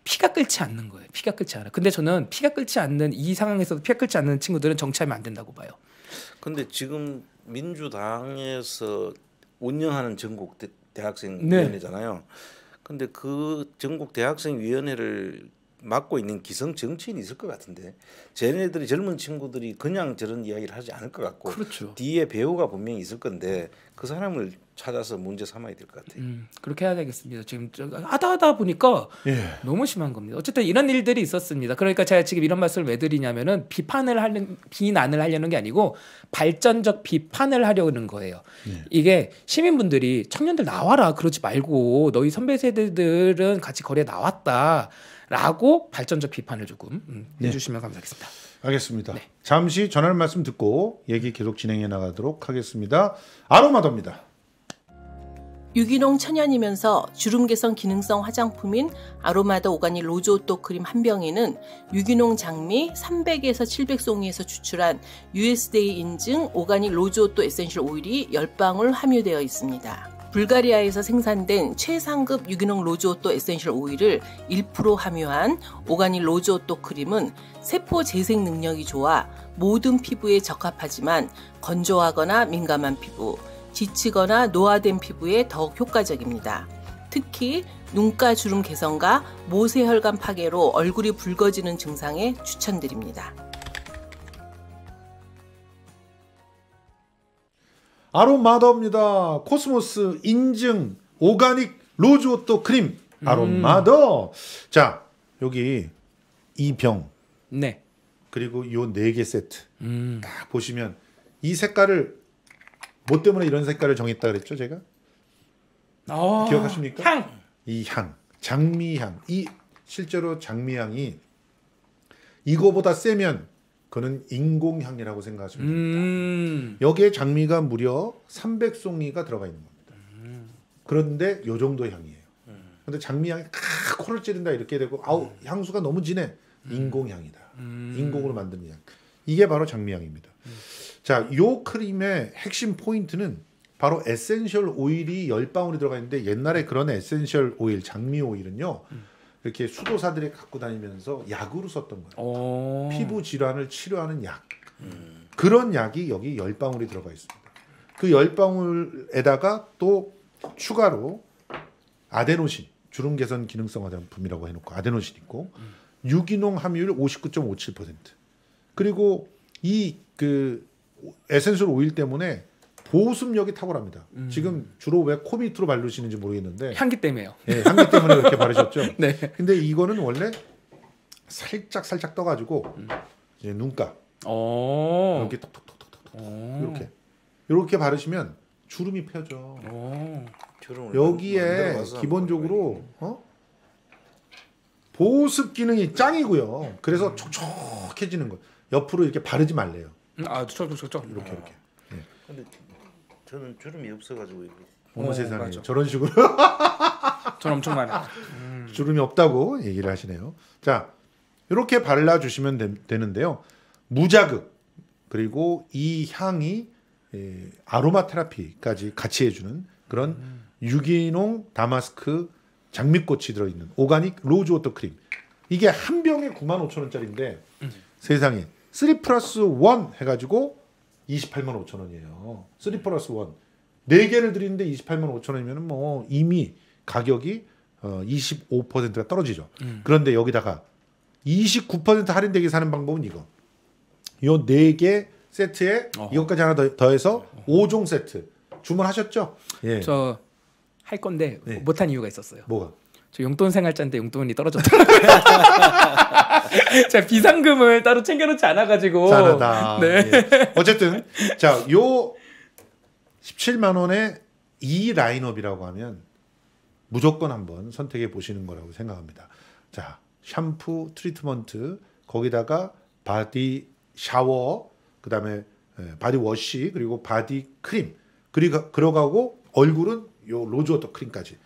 Speaker 2: 피가 끓지 않는 거예요. 피가 끓지 않아. 근데 저는 피가 끓지 않는 이 상황에서도 피가 끓지 않는 친구들은 정치하면 안 된다고 봐요.
Speaker 3: 근데 지금 민주당에서 운영하는 전국 대학생 네. 위원회잖아요. 근데 그 전국 대학생 위원회를 맡고 있는 기성 정치인이 있을 것 같은데 쟤네들이 젊은 친구들이 그냥 저런 이야기를 하지 않을 것 같고 그렇죠. 뒤에 배우가 분명히 있을 건데 그 사람을 찾아서 문제 삼아야 될 것 같아요.
Speaker 2: 음, 그렇게 해야 되겠습니다. 지금 하다 하다 보니까 예. 너무 심한 겁니다. 어쨌든 이런 일들이 있었습니다. 그러니까 제가 지금 이런 말씀을 왜 드리냐면은 비판을 하는 비난을 하려는 게 아니고 발전적 비판을 하려는 거예요. 예. 이게 시민분들이 청년들 나와라 그러지 말고 너희 선배 세대들은 같이 거리에 나왔다. 라고 발전적 비판을 조금 음, 네. 해주시면
Speaker 1: 감사하겠습니다. 알겠습니다. 네. 잠시 전할 말씀 듣고 얘기 계속 진행해 나가도록 하겠습니다. 아로마더입니다.
Speaker 2: 유기농 천연이면서 주름 개선 기능성 화장품인 아로마더 오가닉 로즈오토 크림 한 병에는 유기농 장미 300에서 700송이에서 추출한 USDA 인증 오가닉 로즈오토 에센셜 오일이 10방울 함유되어 있습니다. 불가리아에서 생산된 최상급 유기농 로즈오또 에센셜 오일을 1% 함유한 오가닉 로즈오또 크림은 세포 재생 능력이 좋아 모든 피부에 적합하지만 건조하거나 민감한 피부, 지치거나 노화된 피부에 더욱 효과적입니다. 특히 눈가 주름 개선과 모세혈관 파괴로 얼굴이 붉어지는 증상에 추천드립니다.
Speaker 1: 아로마더입니다. 코스모스 인증 오가닉 로즈오토 크림 음. 아로마더. 음. 자 여기 이 병. 네. 그리고 요네개 세트. 음. 딱 보시면 이 색깔을 뭐 때문에 이런 색깔을 정했다 그랬죠 제가? 어, 기억하십니까? 향. 이 향, 장미향. 이 실제로 장미향이 이거보다 세면 그는 인공향이라고 생각하시면 됩니다. 음. 여기에 장미가 무려 300송이가 들어가 있는 겁니다. 음. 그런데 요 정도 향이에요. 음. 근데 장미향이 아, 코를 찌른다 이렇게 되고 아우 음. 향수가 너무 진해. 음. 인공향이다. 음. 인공으로 만든 향. 이게 바로 장미향입니다. 자, 요 크림의 핵심 포인트는 바로 에센셜 오일이 열방울이 들어가 있는데 옛날에 그런 에센셜 오일, 장미 오일은요. 음. 이렇게 수도사들이 갖고 다니면서 약으로 썼던 거예요. 어. 피부 질환을 치료하는 약. 음. 그런 약이 여기 열 방울이 들어가 있습니다. 그 열 방울에다가 또 추가로 아데노신 주름 개선 기능성 화장품이라고 해놓고 아데노신 있고 음. 유기농 함유율 59.57% 그리고 이 그 에센셜 오일 때문에 보습력이 탁월합니다. 음. 지금 주로 왜 코 밑으로 바르시는지 모르겠는데 향기 때문에요. 네, 향기 때문에 이렇게 바르셨죠. 네. 근데 이거는 원래 살짝 살짝 떠가지고 음. 이제 눈가 오. 어. 이렇게 톡톡톡톡톡 어. 이렇게 이렇게 바르시면 주름이 펴져. 오. 어.
Speaker 3: 여기에
Speaker 1: 기본적으로 어? 보습 기능이 짱이고요. 그래서 음. 촉촉해지는 거. 옆으로 이렇게 바르지 말래요.
Speaker 3: 음, 아, 촉촉촉촉. 이렇게 이렇게. 아. 예. 근데 저는 주름이 없어가지고 이거. 어머 어, 세상에
Speaker 1: 맞아. 저런 식으로 전 엄청 많아. 음. 주름이 없다고 얘기를 하시네요. 자 이렇게 발라주시면 되, 는데요 무자극 그리고 이 향이 예, 아로마 테라피까지 같이 해주는 그런 음. 유기농 다마스크 장미꽃이 들어있는 오가닉 로즈 워터 크림 이게 한 병에 9만 5천 원짜리인데 음. 세상에 3 플러스 1 해가지고 28만 5천 원이에요. 3 플러스 1. 4개를 드리는데 28만 5천 원이면 뭐 이미 가격이 어 25%가 떨어지죠. 음. 그런데 여기다가 29% 할인되게 사는 방법은 이거. 요 4개 세트에 어허. 이것까지 하나 더, 더해서 어허. 5종 세트. 주문하셨죠?
Speaker 2: 예. 저할
Speaker 1: 건데 예. 못한 이유가 있었어요. 뭐가?
Speaker 2: 저 용돈 생활자인데 용돈이 떨어졌더라고요. 제가 비상금을 따로 챙겨놓지 않아가지고. 잘하다. 네.
Speaker 1: 예. 어쨌든 자 요 17만 원의 이 라인업이라고 하면 무조건 한번 선택해 보시는 거라고 생각합니다. 자 샴푸, 트리트먼트 거기다가 바디 샤워, 그 다음에 예, 바디 워시 그리고 바디 크림 그리고 그러가고 얼굴은 요 로즈워터 크림까지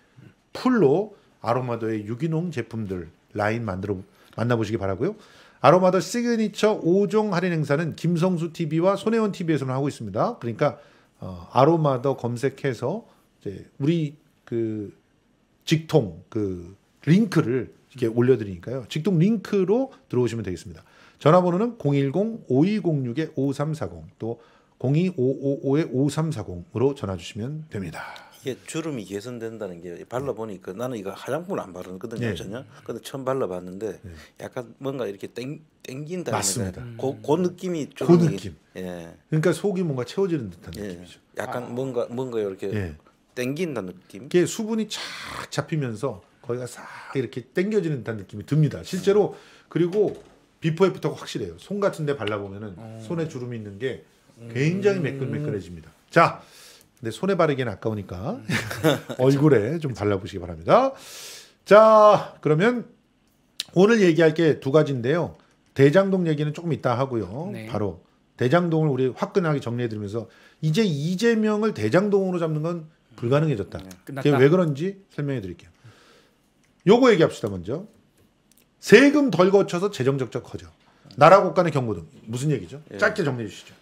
Speaker 1: 풀로 아로마더의 유기농 제품들 라인 만들어 만나보시기 바라고요. 아로마더 시그니처 5종 할인 행사는 김성수 TV와 손혜원 TV에서만 하고 있습니다. 그러니까 어, 아로마더 검색해서 이제 우리 그 직통 그 링크를 이렇게 올려드리니까요. 직통 링크로 들어오시면 되겠습니다. 전화번호는 010-5206-5340 또 02555-5340으로 전화 주시면 됩니다.
Speaker 3: 이게 주름이 개선된다는 게 발라보니까 나는 이거 화장품을 안 바르거든요 예. 전혀. 근데 처음 발라봤는데 네. 약간 뭔가 이렇게 땡 땡긴다. 맞습니다. 그, 그 느낌이 좀. 그 느낌. 예. 그러니까 속이 뭔가 채워지는 듯한 예. 느낌이죠. 약간 아. 뭔가 뭔가 이렇게 예.
Speaker 1: 땡긴다 느낌. 이게 수분이 착 잡히면서 거기가 싹 이렇게 땡겨지는 듯한 느낌이 듭니다. 실제로 음. 그리고 비포 애프터가 확실해요. 손 같은데 발라보면은 음. 손에 주름이 있는 게 음. 굉장히 매끈매끈해집니다. 자. 근데 손에 바르기엔 아까우니까 음. 얼굴에 좀 발라보시기 바랍니다. 자, 그러면 오늘 얘기할 게 두 가지인데요. 대장동 얘기는 조금 이따 하고요. 네. 바로 대장동을 우리 화끈하게 정리해드리면서 이제 이재명을 대장동으로 잡는 건 불가능해졌다. 네, 그게 왜 그런지 설명해드릴게요. 요거 얘기합시다 먼저. 세금 덜 거쳐서 재정 적적 커져. 나라 국간의 경고등 무슨 얘기죠? 예. 짧게 정리해 주시죠.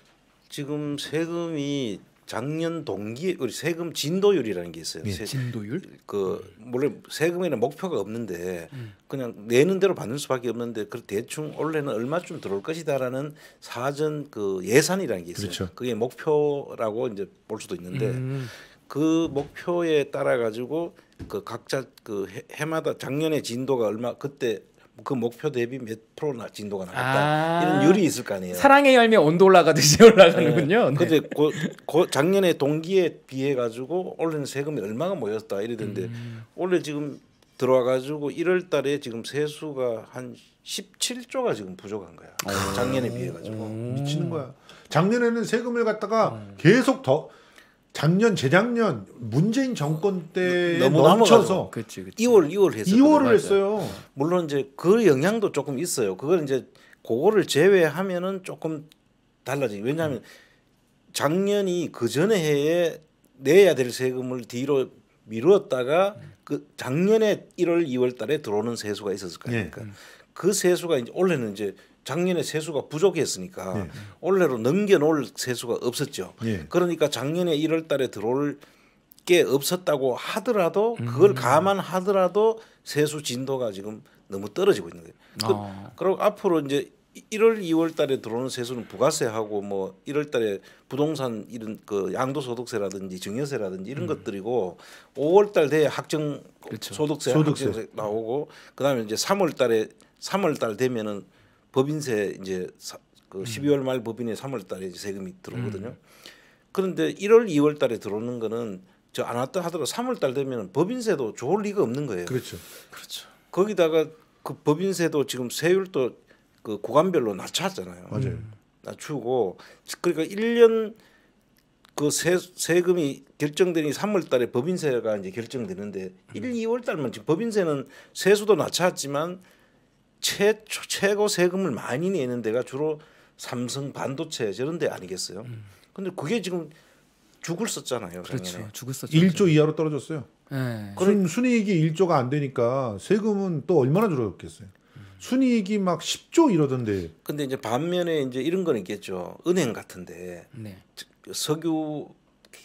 Speaker 3: 지금 세금이 작년 동기 우리 세금 진도율이라는 게 있어요. 네, 세, 진도율? 그 물론 세금에는 목표가 없는데 음. 그냥 내는 대로 받는 수밖에 없는데 그 대충 올해는 얼마쯤 들어올 것이다라는 사전 그 예산이라는 게 있어요. 그렇죠. 그게 목표라고 이제 볼 수도 있는데 음. 그 목표에 따라 가지고 그 각자 그 해마다 작년에 진도가 얼마 그때 그 목표 대비 몇 프로나 진도가
Speaker 2: 나갔다 아 이런 열이 있을 거 아니에요.
Speaker 3: 사랑의 열매 온도 올라가듯이 올라가는군요. 그런데 네. 네. 고, 고 작년에 동기에 비해 가지고 올해는 세금이 얼마가 모였다 이러던데 음. 올해 지금 들어와 가지고 1월 달에 지금 세수가 한 17조가 지금 부족한 거야. 아. 작년에 비해 가지고 음. 미치는 거야.
Speaker 1: 작년에는 세금을 갖다가 음. 계속 더
Speaker 3: 작년 재작년 문재인 정권 때 너무 넘쳐서
Speaker 4: 그치, 그치. 2월
Speaker 3: 2월 했어요. 2월을 했어요. 물론 이제 그 영향도 조금 있어요. 그걸 이제 그거를 제외하면은 조금 달라지 왜냐하면 음. 작년이 그 전에 해에 내야 될 세금을 뒤로 미루었다가 음. 그 작년에 1월 2월 달에 들어오는 세수가 있었을 거니까 예. 음. 그 세수가 이제 올해는 이제 작년에 세수가 부족했으니까 네. 올해로 넘겨놓을 세수가 없었죠. 네. 그러니까 작년에 1월달에 들어올 게 없었다고 하더라도 그걸 음. 감안하더라도 세수 진도가 지금 너무 떨어지고 있는 거예요. 그 아. 그, 리고 앞으로 이제 1월, 2월 달에 들어오는 세수는 부가세하고 뭐 1월 달에 부동산 이런 그 양도소득세라든지 증여세라든지 이런 음. 것들이고 5월 달 돼야 학정 그렇죠. 소득세, 소득세, 나오고 그다음에 이제 3월 달에 3월 달 되면은 법인세 이제 사, 그 12월 음. 말 법인에 3월 달에 세금이 들어오거든요. 음. 그런데 1월 2월 달에 들어오는 거는 저 안 왔다 하더라도 3월 달 되면 법인세도 좋을 리가 없는 거예요. 그렇죠. 그렇죠. 거기다가 그 법인세도 지금 세율도 그 구간별로 낮췄잖아요. 맞아요. 음. 낮추고 그러니까 1년 그 세, 세금이 결정되니 3월 달에 법인세가 이제 결정되는데 음. 1, 2월 달만 지금 법인세는 세수도 낮췄지만 최 최고 세금을 많이 내는 데가 주로 삼성 반도체 저런 데 아니겠어요? 음. 근데 그게 지금 죽을 썼잖아요. 그렇죠. 죽을 썼죠.
Speaker 1: 1조 이하로 떨어졌어요. 네. 순, 그러니까 순이익이 1조가 안 되니까 세금은 또 얼마나 줄어들겠어요 음. 순이익이 막 10조 이러던데.
Speaker 3: 근데 이제 반면에 이제 이런 건 있겠죠. 은행 같은데 네. 석유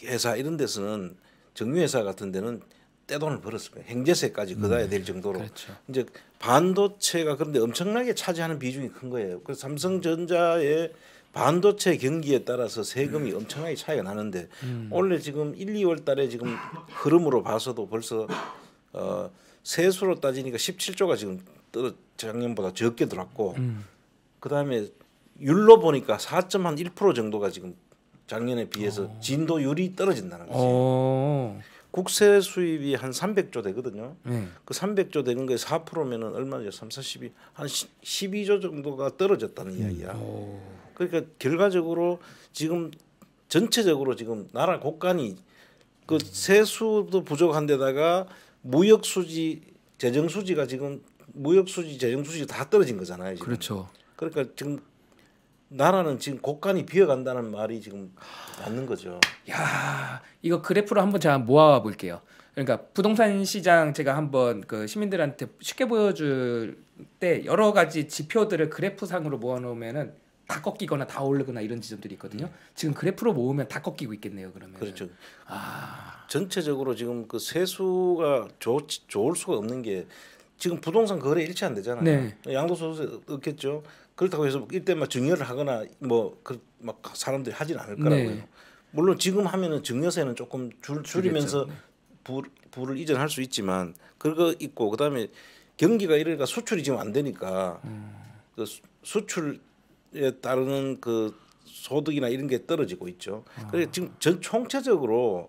Speaker 3: 회사 이런 데서는 정유회사 같은 데는 떼돈을 벌었습니다. 행제세까지 걷어야 네. 될 정도로 그렇죠. 이제 반도체가 그런데 엄청나게 차지하는 비중이 큰 거예요. 그래서 삼성전자의 반도체 경기에 따라서 세금이 엄청나게 차이가 나는데 음. 원래 지금 1, 2월 달에 지금 흐름으로 봐서도 벌써 어, 세수로 따지니까 17조가 지금 떨어 작년보다 적게 들어왔고 음. 그다음에 율로 보니까 4.1% 정도가 지금 작년에 비해서 어. 진도율이 떨어진다는 거지.
Speaker 2: 오. 어.
Speaker 3: 국세 수입이 한 300조 되거든요. 네. 그 300조 되는 게 4%면은 얼마죠? 3, 4, 12, 한 12조 정도가 떨어졌다는 음. 이야기야. 오. 그러니까 결과적으로 지금 전체적으로 지금 나라 곳간이 그 음. 세수도 부족한 데다가 무역 수지, 재정 수지가 지금 무역 수지, 재정 수지 다 떨어진 거잖아요. 지금. 그렇죠. 그러니까 지금 나라는 지금 곳간이 비어간다는 말이 지금 맞는 거죠. 야
Speaker 2: 이거 그래프로 한번 제가 모아 볼게요. 그러니까 부동산 시장 제가 한번 그 시민들한테 쉽게 보여줄 때 여러 가지 지표들을 그래프상으로 모아놓으면은 다
Speaker 3: 꺾이거나 다 오르거나 이런
Speaker 2: 지점들이 있거든요. 음. 지금 그래프로 모으면 다 꺾이고 있겠네요. 그러면 그렇죠.
Speaker 3: 아 전체적으로 지금 그 세수가 좋 좋을 수가 없는 게 지금 부동산 거래 일치 안 되잖아요. 네. 양도소득 없겠죠. 그렇다고 해서 뭐 이때 막 증여를 하거나 뭐 그 막 사람들이 하진 않을 거라고요. 네. 물론 지금 하면은 증여세는 조금 줄 줄이면서 네. 부, 부를 이전할 수 있지만 그거 있고 그다음에 경기가 이러니까 수출이 지금 안 되니까 음. 그 수출에 따르는 그 소득이나 이런 게 떨어지고 있죠. 아. 그래 지금 전 총체적으로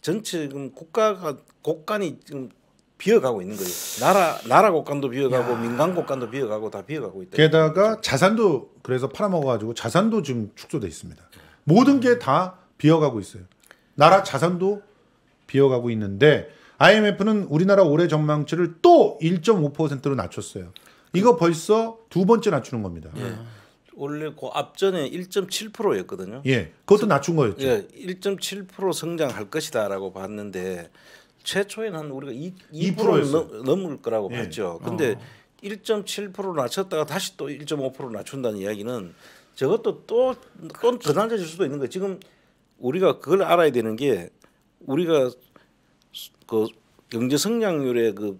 Speaker 3: 전체 지금 국가가 곳간이 지금 비어가고 있는 거예요. 나라 나라 곳간도 비어가고 야. 민간 곳간도 비어가고 다 비어가고 있다.
Speaker 1: 게다가 자산도 그래서 팔아먹어가지고 자산도 지금 축소돼 있습니다. 모든 게 다 비어가고 있어요. 나라 자산도 비어가고 있는데 IMF는 우리나라 올해 전망치를 또 1.5%로 낮췄어요. 이거 벌써 두 번째 낮추는 겁니다. 예.
Speaker 3: 원래 그 앞전에 1.7%였거든요. 예,
Speaker 1: 그것도 낮춘 거였죠. 예,
Speaker 3: 1.7% 성장할 것이다라고 봤는데 최초에는 한 우리가 2, 2%를 넘, 을 거라고 예. 봤죠. 어. 근데 어. 1.7% 낮췄다가 다시 또 1.5% 낮춘다는 이야기는 저것도 또또더 낮아질 수도 있는 거예요. 지금 우리가 그걸 알아야 되는 게 우리가 그 경제 성장률의 그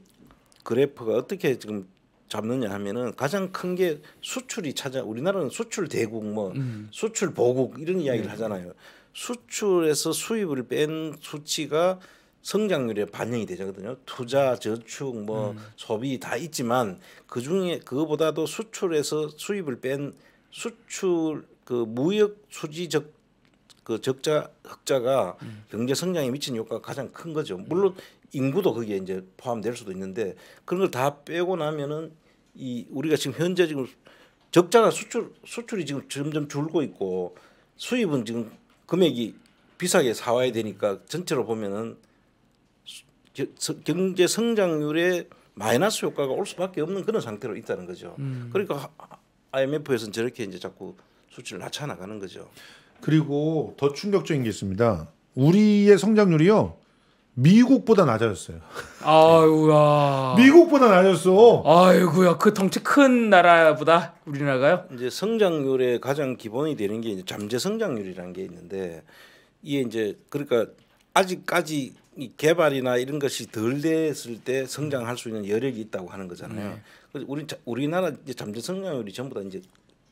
Speaker 3: 그래프가 어떻게 지금 잡느냐 하면은 가장 큰 게 수출이 찾아 우리나라는 수출 대국 뭐 음. 수출 보국 이런 이야기를 네. 하잖아요. 수출에서 수입을 뺀 수치가 성장률에 반영이 되거든요. 투자, 저축, 뭐 음. 소비 다 있지만 그 중에 그거보다도 수출에서 수입을 뺀 수출 그 무역 수지적 그 적자 흑자가 음. 경제 성장에 미치는 효과가 가장 큰 거죠. 물론 인구도 거기에 이제 포함될 수도 있는데 그런 걸 다 빼고 나면은 이 우리가 지금 현재 지금 적자가 수출 수출이 지금 점점 줄고 있고 수입은 지금 금액이 비싸게 사와야 되니까 전체로 보면은 경제 성장률에 마이너스 효과가 올 수밖에 없는 그런 상태로 있다는 거죠. 음. 그러니까 IMF에서는 저렇게 이제 자꾸 수치를 낮춰 나가는 거죠.
Speaker 1: 그리고 더 충격적인 게 있습니다. 우리의 성장률이요. 미국보다 낮아졌어요.
Speaker 2: 아유야.
Speaker 1: 미국보다 낮았어.
Speaker 3: 아이구야. 그 덩치 큰 나라보다 우리나라가요? 이제 성장률의 가장 기본이 되는 게 이제 잠재 성장률이라는 게 있는데 이게 이제 그러니까 아직까지 개발이나 이런 것이 덜 됐을 때 성장할 수 있는 여력이 있다고 하는 거잖아요. 네. 우리 우리나라 이제 잠재 성장률이 전부 다 이제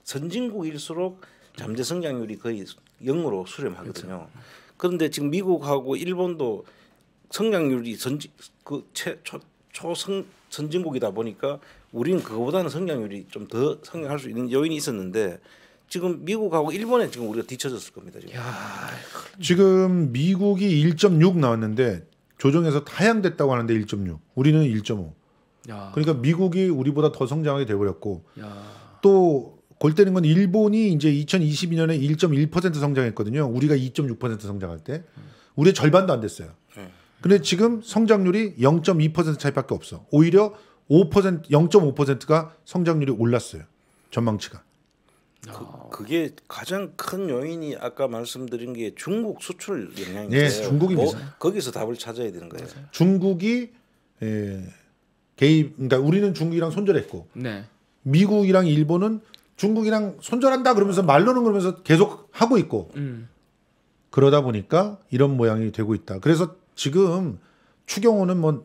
Speaker 3: 선진국일수록 잠재 성장률이 거의 영으로 수렴하거든요. 그렇죠. 그런데 지금 미국하고 일본도 성장률이 선진 그최초 초성 선진국이다 보니까 우리는 그거보다는 성장률이 좀 더 성장할 수 있는 요인이 있었는데 지금 미국하고 일본에 지금 우리가 뒤쳐졌을 겁니다. 지금. 야,
Speaker 1: 지금 미국이 1.6 나왔는데 조정에서 타양됐다고 하는데 1.6. 우리는 1.5. 야. 그러니까 미국이 우리보다 더 성장하게 돼버렸고 야. 또 골때는 건 일본이 이제 2022년에 1.1% 성장했거든요. 우리가 2.6% 성장할 때 음. 우리의 절반도 안 됐어요. 네. 근데 지금 성장률이 0.2% 차이밖에 없어. 오히려 5% 0.5%가 성장률이 올랐어요. 전망치가.
Speaker 3: 그, 아. 게 가장 큰 요인이 아까 말씀드린 게 중국 수출 영향인데요. 예, 중국이 뭐, 거기서 답을 찾아야 되는 거예요. 맞아요.
Speaker 1: 중국이 에, 예, 개입, 그러니까 우리는 중국이랑 손절했고 네. 미국이랑 일본은 중국이랑 손절한다 그러면서 말로는 그러면서 계속 하고 있고 음. 그러다 보니까 이런 모양이 되고 있다. 그래서 지금 추경호는 뭐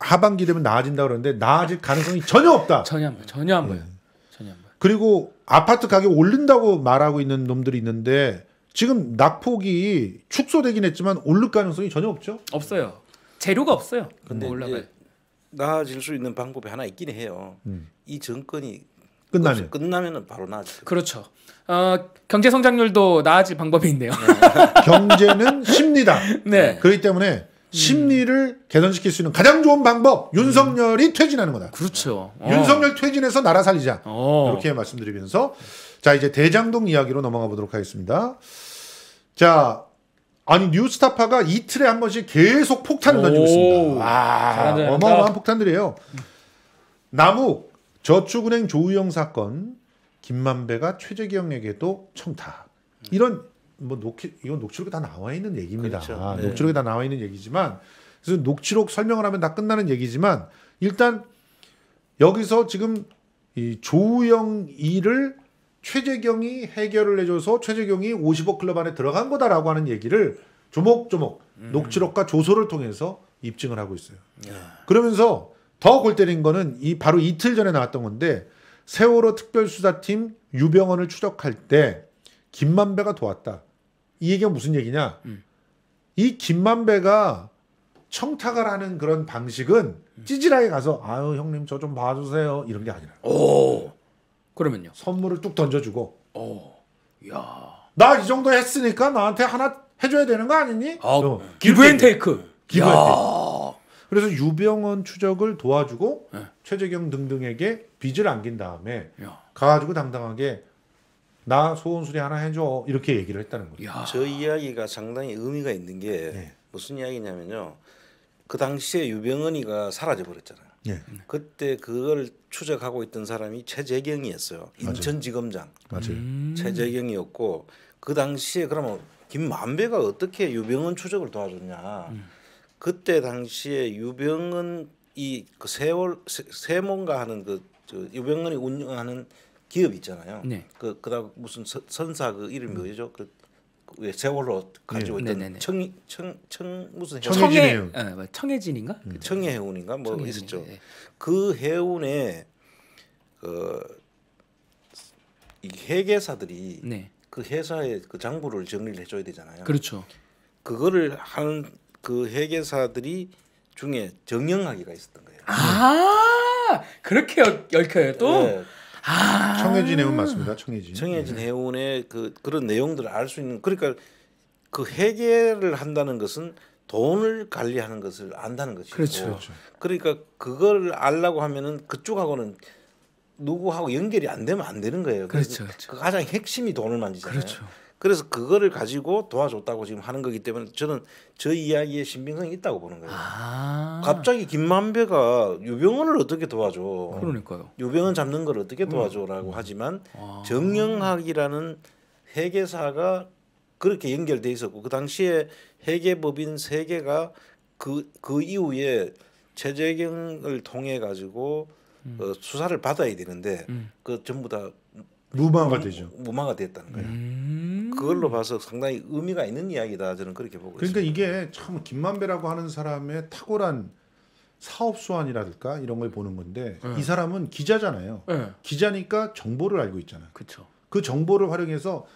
Speaker 1: 하반기 되면 나아진다 그러는데 나아질 가능성이 전혀 없다. 전혀 안 보여. 전혀 안 보여. 예. 전혀 안 보여. 그리고 아파트 가격 올린다고 말하고 있는 놈들이 있는데 지금 낙폭이 축소되긴 했지만 오를 가능성이 전혀 없죠?
Speaker 3: 없어요. 재료가 없어요. 근데 뭐 올라갈. 나아질 수 있는 방법이 하나 있긴 해요. 음. 이 정권이 끝나면 끝나면은 바로 나아지 그렇죠. 어, 경제 성장률도 나아질 방법이 있네요. 네.
Speaker 1: 경제는 쉽니다. 네. 그렇기 때문에 심리를 개선시킬 수 있는 가장 좋은 방법 윤석열이 퇴진하는 거다. 그렇죠. 어. 윤석열 퇴진해서 나라 살리자. 어. 이렇게 말씀드리면서 자 이제 대장동 이야기로 넘어가 보도록 하겠습니다. 자 아니 뉴스타파가 이틀에 한 번씩 계속 폭탄을 던지고 있습니다. 와, 아, 어마어마한 폭탄들이에요. 남욱 저축은행 조우영 사건 김만배가 최재경에게도 청탁 이런 뭐 녹취 이건 녹취록에 다 나와 있는 얘기입니다. 그렇죠. 아, 네. 녹취록에 다 나와 있는 얘기지만 그래서 녹취록 설명을 하면 다 끝나는 얘기지만 일단 여기서 지금 이 조우영 일을 최재경이 해결을 해줘서 최재경이 50억 클럽 안에 들어간 거다라고 하는 얘기를 조목조목 음. 녹취록과 조소를 통해서 입증을 하고 있어요. 야. 예. 그러면서 더 골 때린 거는 이 바로 이틀 전에 나왔던 건데 세월호 특별수사팀 유병원을 추적할 때 김만배가 도왔다. 이 얘기가 무슨 얘기냐? 음. 이 김만배가 청탁을 하는 그런 방식은 음. 찌질하게 가서 아유 형님 저 좀 봐주세요 이런 게 아니라. 오. 그러면요. 선물을 뚝 던져주고. 오. 야. 나 이 정도 했으니까 나한테 하나 해줘야 되는 거 아니니? 아, 어, 기브앤테이크. 기브앤테이크. 그래서 유병원 추적을 도와주고 네. 최재경 등등에게 빚을 안긴 다음에 야. 가가지고 당당하게 나 소원 수리 하나 해줘 이렇게 얘기를 했다는 거죠. 야.
Speaker 3: 저 이야기가 상당히 의미가 있는 게 네. 무슨 이야기냐면요. 그 당시에 유병언이가 사라져 버렸잖아요. 네. 그때 그걸 추적하고 있던 사람이 최재경이었어요. 인천지검장 맞아요. 음. 최재경이었고 그 당시에 그러면 김만배가 어떻게 유병언 추적을 도와줬냐. 음. 그때 당시에 유병언 이그 세월 세, 세가 하는 그 유병언이 운영하는 기업 있잖아요. 네. 그 그다음 무슨 서, 선사 그 이름이 음. 뭐죠? 그 세월호 가지고 네. 있던 청청 네, 네, 무슨 청해 해운. 어, 뭐 청해진인가? 음. 그 청해 해운인가 뭐청해진 있었죠. 네. 그 해운에 그이 회계사들이 네. 그 회사의 그 장부를 정리를 해줘야 되잖아요. 그렇죠. 그거를 하는 그 회계사들이 중에 정영학이가 있었던 거예요.
Speaker 4: 아
Speaker 3: 그렇게 얽혀요 또. 아~ 청해진 해운 맞습니다. 청해진. 청해진 네. 해운의 그 그런 내용들을 알 수 있는 그러니까 그 회계를 한다는 것은 돈을 관리하는 것을 안다는 것이고 그죠 그렇죠. 그러니까 그걸 알라고 하면은 그쪽하고는 누구하고 연결이 안 되면 안 되는 거예요. 그렇죠, 그렇죠. 그 가장 핵심이 돈을 만지잖아요. 그렇죠. 그래서 그거를 가지고 도와줬다고 지금 하는 거기 때문에 저는 저 이야기에 신빙성이 있다고 보는 거예요. 아~ 갑자기 김만배가 유병헌을 어떻게 도와줘? 그러니까요. 유병헌 잡는 걸 어떻게 도와줘라고 음. 하지만 음. 아~ 정영학이라는 회계사가 그렇게 연결돼 있었고 그 당시에 회계법인 세 개가 그 그 이후에 최재경을 통해 가지고 음. 어, 수사를 받아야 되는데 음. 그 전부 다 무마가 무, 되죠. 무마가 됐다는 거예요. 음. 그걸로 음. 봐서 상당히 의미가 있는 이야기다 저는 그렇게 보고 그러니까 있습니다.
Speaker 1: 이게 참 김만배라고 하는 사람의 탁월한 사업 수완이라든가 이런 걸 보는 건데 네. 이 사람은 기자잖아요. 네. 기자니까 정보를 알고 있잖아요. 그쵸. 그 정보를 활용해서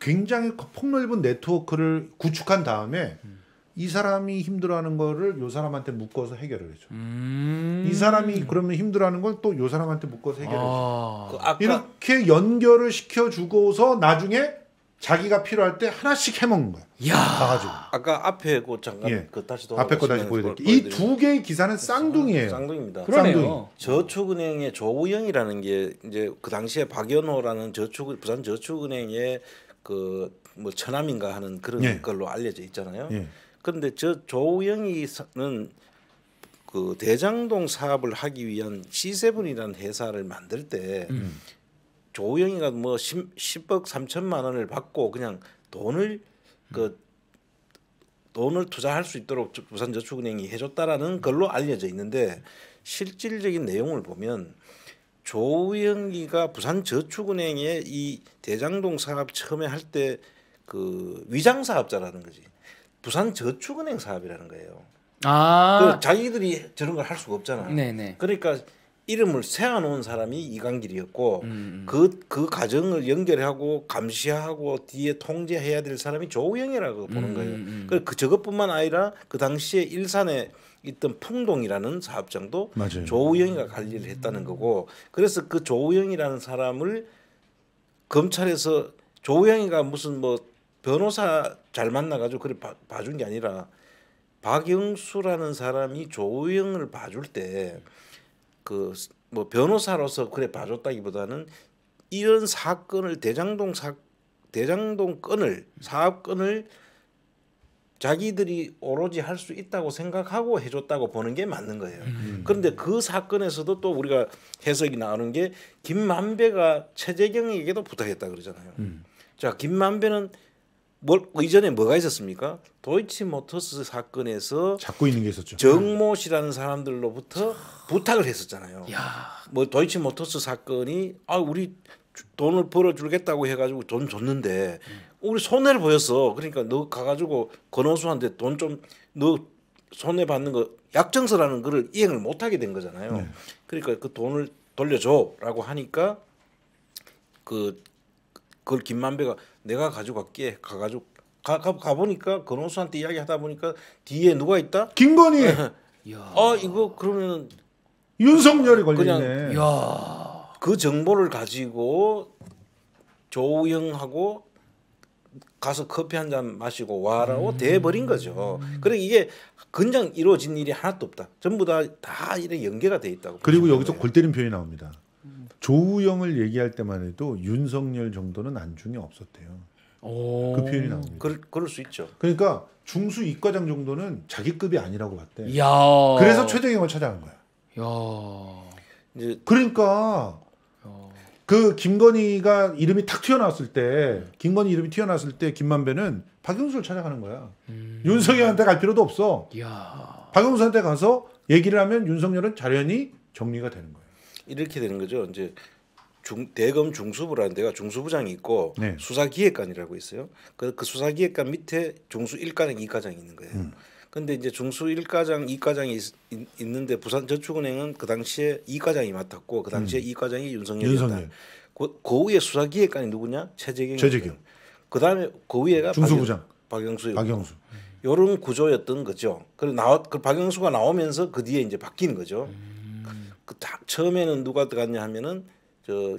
Speaker 1: 굉장히 폭넓은 네트워크를 구축한 다음에 음. 이 사람이 힘들어하는 거를 요 사람한테 묶어서 해결을 해줘. 음... 이 사람이 그러면 힘들어하는 걸 또 요 사람한테 묶어서 해결해 줘. 아... 그 이렇게 연결을 시켜주고서 나중에 자기가 필요할 때 하나씩 해먹는 거야.
Speaker 3: 가가지고. 아까 앞에 그 잠깐 예. 그 다시 앞에 거 다시 보여드릴게요. 이
Speaker 1: 두 개의 기사는 그렇죠. 쌍둥이에요.
Speaker 3: 쌍둥입니다. 그러네요. 저축은행의 조우영이라는 게 이제 그 당시에 박연호라는 저축 부산 저축은행의 그뭐 처남인가 하는 그런 예. 걸로 알려져 있잖아요. 예. 그런데 저 조우영이는 그 대장동 사업을 하기 위한 C7이라는 회사를 만들 때 음. 조영이가뭐 10, 10억 3천만 원을 받고 그냥 돈을 그 돈을 투자할 수 있도록 부산저축은행이 해줬다라는 걸로 알려져 있는데 실질적인 내용을 보면 조영이가 부산저축은행의 이 대장동 사업 처음에 할 때 그 위장 사업자라는 거지 부산저축은행 사업이라는 거예요. 아, 그 자기들이 저런 걸 할 수가 없잖아. 네네. 그러니까 이름을 세워놓은 사람이 이강길이었고 그그 음, 음. 그 가정을 그 연결하고 감시하고 뒤에 통제해야 될 사람이 조우영이라고 음, 보는 음, 거예요. 그래그 그 저것뿐만 아니라 그 당시에 일산에 있던 풍동이라는 사업장도 맞아요. 조우영이가 관리를 했다는 거고 그래서 그 조우영이라는 사람을 검찰에서 조우영이가 무슨 뭐 변호사 잘 만나가지고 그래 봐, 봐준 게 아니라 박영수라는 사람이 조우영을 봐줄 때. 그뭐 변호사로서 그래 봐줬다기보다는 이런 사건을 대장동 사 대장동 건을 사업 건을 자기들이 오로지 할 수 있다고 생각하고 해줬다고 보는 게 맞는 거예요. 음. 음. 그런데 그 사건에서도 또 우리가 해석이 나오는 게 김만배가 최재경에게도 부탁했다 그러잖아요. 음. 자 김만배는 뭘 이전에 뭐가 있었습니까? 도이치 모터스 사건에서 잡고
Speaker 1: 있는 게 있었죠. 정모
Speaker 3: 씨라는 사람들로부터 부탁을 했었잖아요. 야. 뭐 도이치 모터스 사건이 아 우리 돈을 벌어주겠다고 해가지고 돈 줬는데 음. 우리 손해를 보였어. 그러니까 너 가가지고 건호수한테 돈 좀 너 손해 받는 거 약정서라는 거를 이행을 못 하게 된 거잖아요. 네. 그러니까 그 돈을 돌려줘라고 하니까 그 그걸 김만배가 내가 가져갈게 가가지 가, 가, 가보니까 건호수한테 이야기하다 보니까 뒤에 누가 있다? 김건희. 아 이거 그러면 윤석열이 걸리네. 야. 그 정보를 가지고 조우영하고 가서 커피 한 잔 마시고 와라고 음. 대버린 거죠. 음. 그래 이게 근장 이루어진 일이 하나도 없다. 전부 다 다 이런 연계가 돼 있다고.
Speaker 1: 그리고 여기서 골 때린 표현이 나옵니다. 조우영을 얘기할 때만 해도 윤석열 정도는 안중에 없었대요.
Speaker 3: 오. 그 표현이 나옵니다. 그럴, 그럴 수 있죠.
Speaker 1: 그러니까 중수 이과장 정도는 자기 급이 아니라고 봤대. 야. 그래서 최재형을 찾아간 거야. 야. 이제 그러니까 야. 그 김건희가 이름이 탁 튀어나왔을 때 김건희 이름이 튀어나왔을 때 김만배는 박영수를 찾아가는 거야. 음. 윤석열한테 갈 필요도 없어.
Speaker 3: 야.
Speaker 1: 박영수한테 가서 얘기를 하면 윤석열은 자연히 정리가
Speaker 3: 되는 거야. 이렇게 되는 거죠. 이제 중, 대검 중수부라는 데가 중수부장이 있고 네. 수사기획관이라고 있어요. 그, 그 수사기획관 밑에 중수 일과장이과장이 있는 거예요. 음. 근데 이제 중수 일과장이과장이 있, 는데 부산저축은행은 그 당시에 이과장이 맡았고 그 당시에 음. 이과장이 윤석열이었다. 윤석열. 그, 그 위에 수사기획관이 누구냐? 최재경. 최재경. 그다음에 그 위에가 중수부장 박영수. 박영수. 요런 구조였던 거죠. 그리고 나그 박영수가 나오면서 그 뒤에 이제 바뀌는 거죠. 음. 그 처음에는 누가 들어갔냐 하면은 저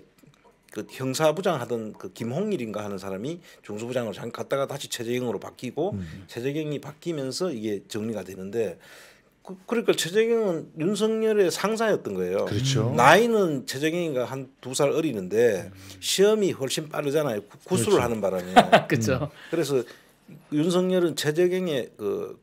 Speaker 3: 그 형사부장 하던 그 김홍일인가 하는 사람이 중수부장으로 잠깐 갔다가 다시 최재경으로 바뀌고 음. 최재경이 바뀌면서 이게 정리가 되는데 그, 그러니까 최재경은 윤석열의 상사였던 거예요. 그렇죠. 음. 나이는 최재경이가 한 두 살 어리는데 음. 시험이 훨씬 빠르잖아요. 구, 구수를 그렇죠. 하는 바람에. 그렇죠. 음. 그래서 윤석열은 최재경의 그,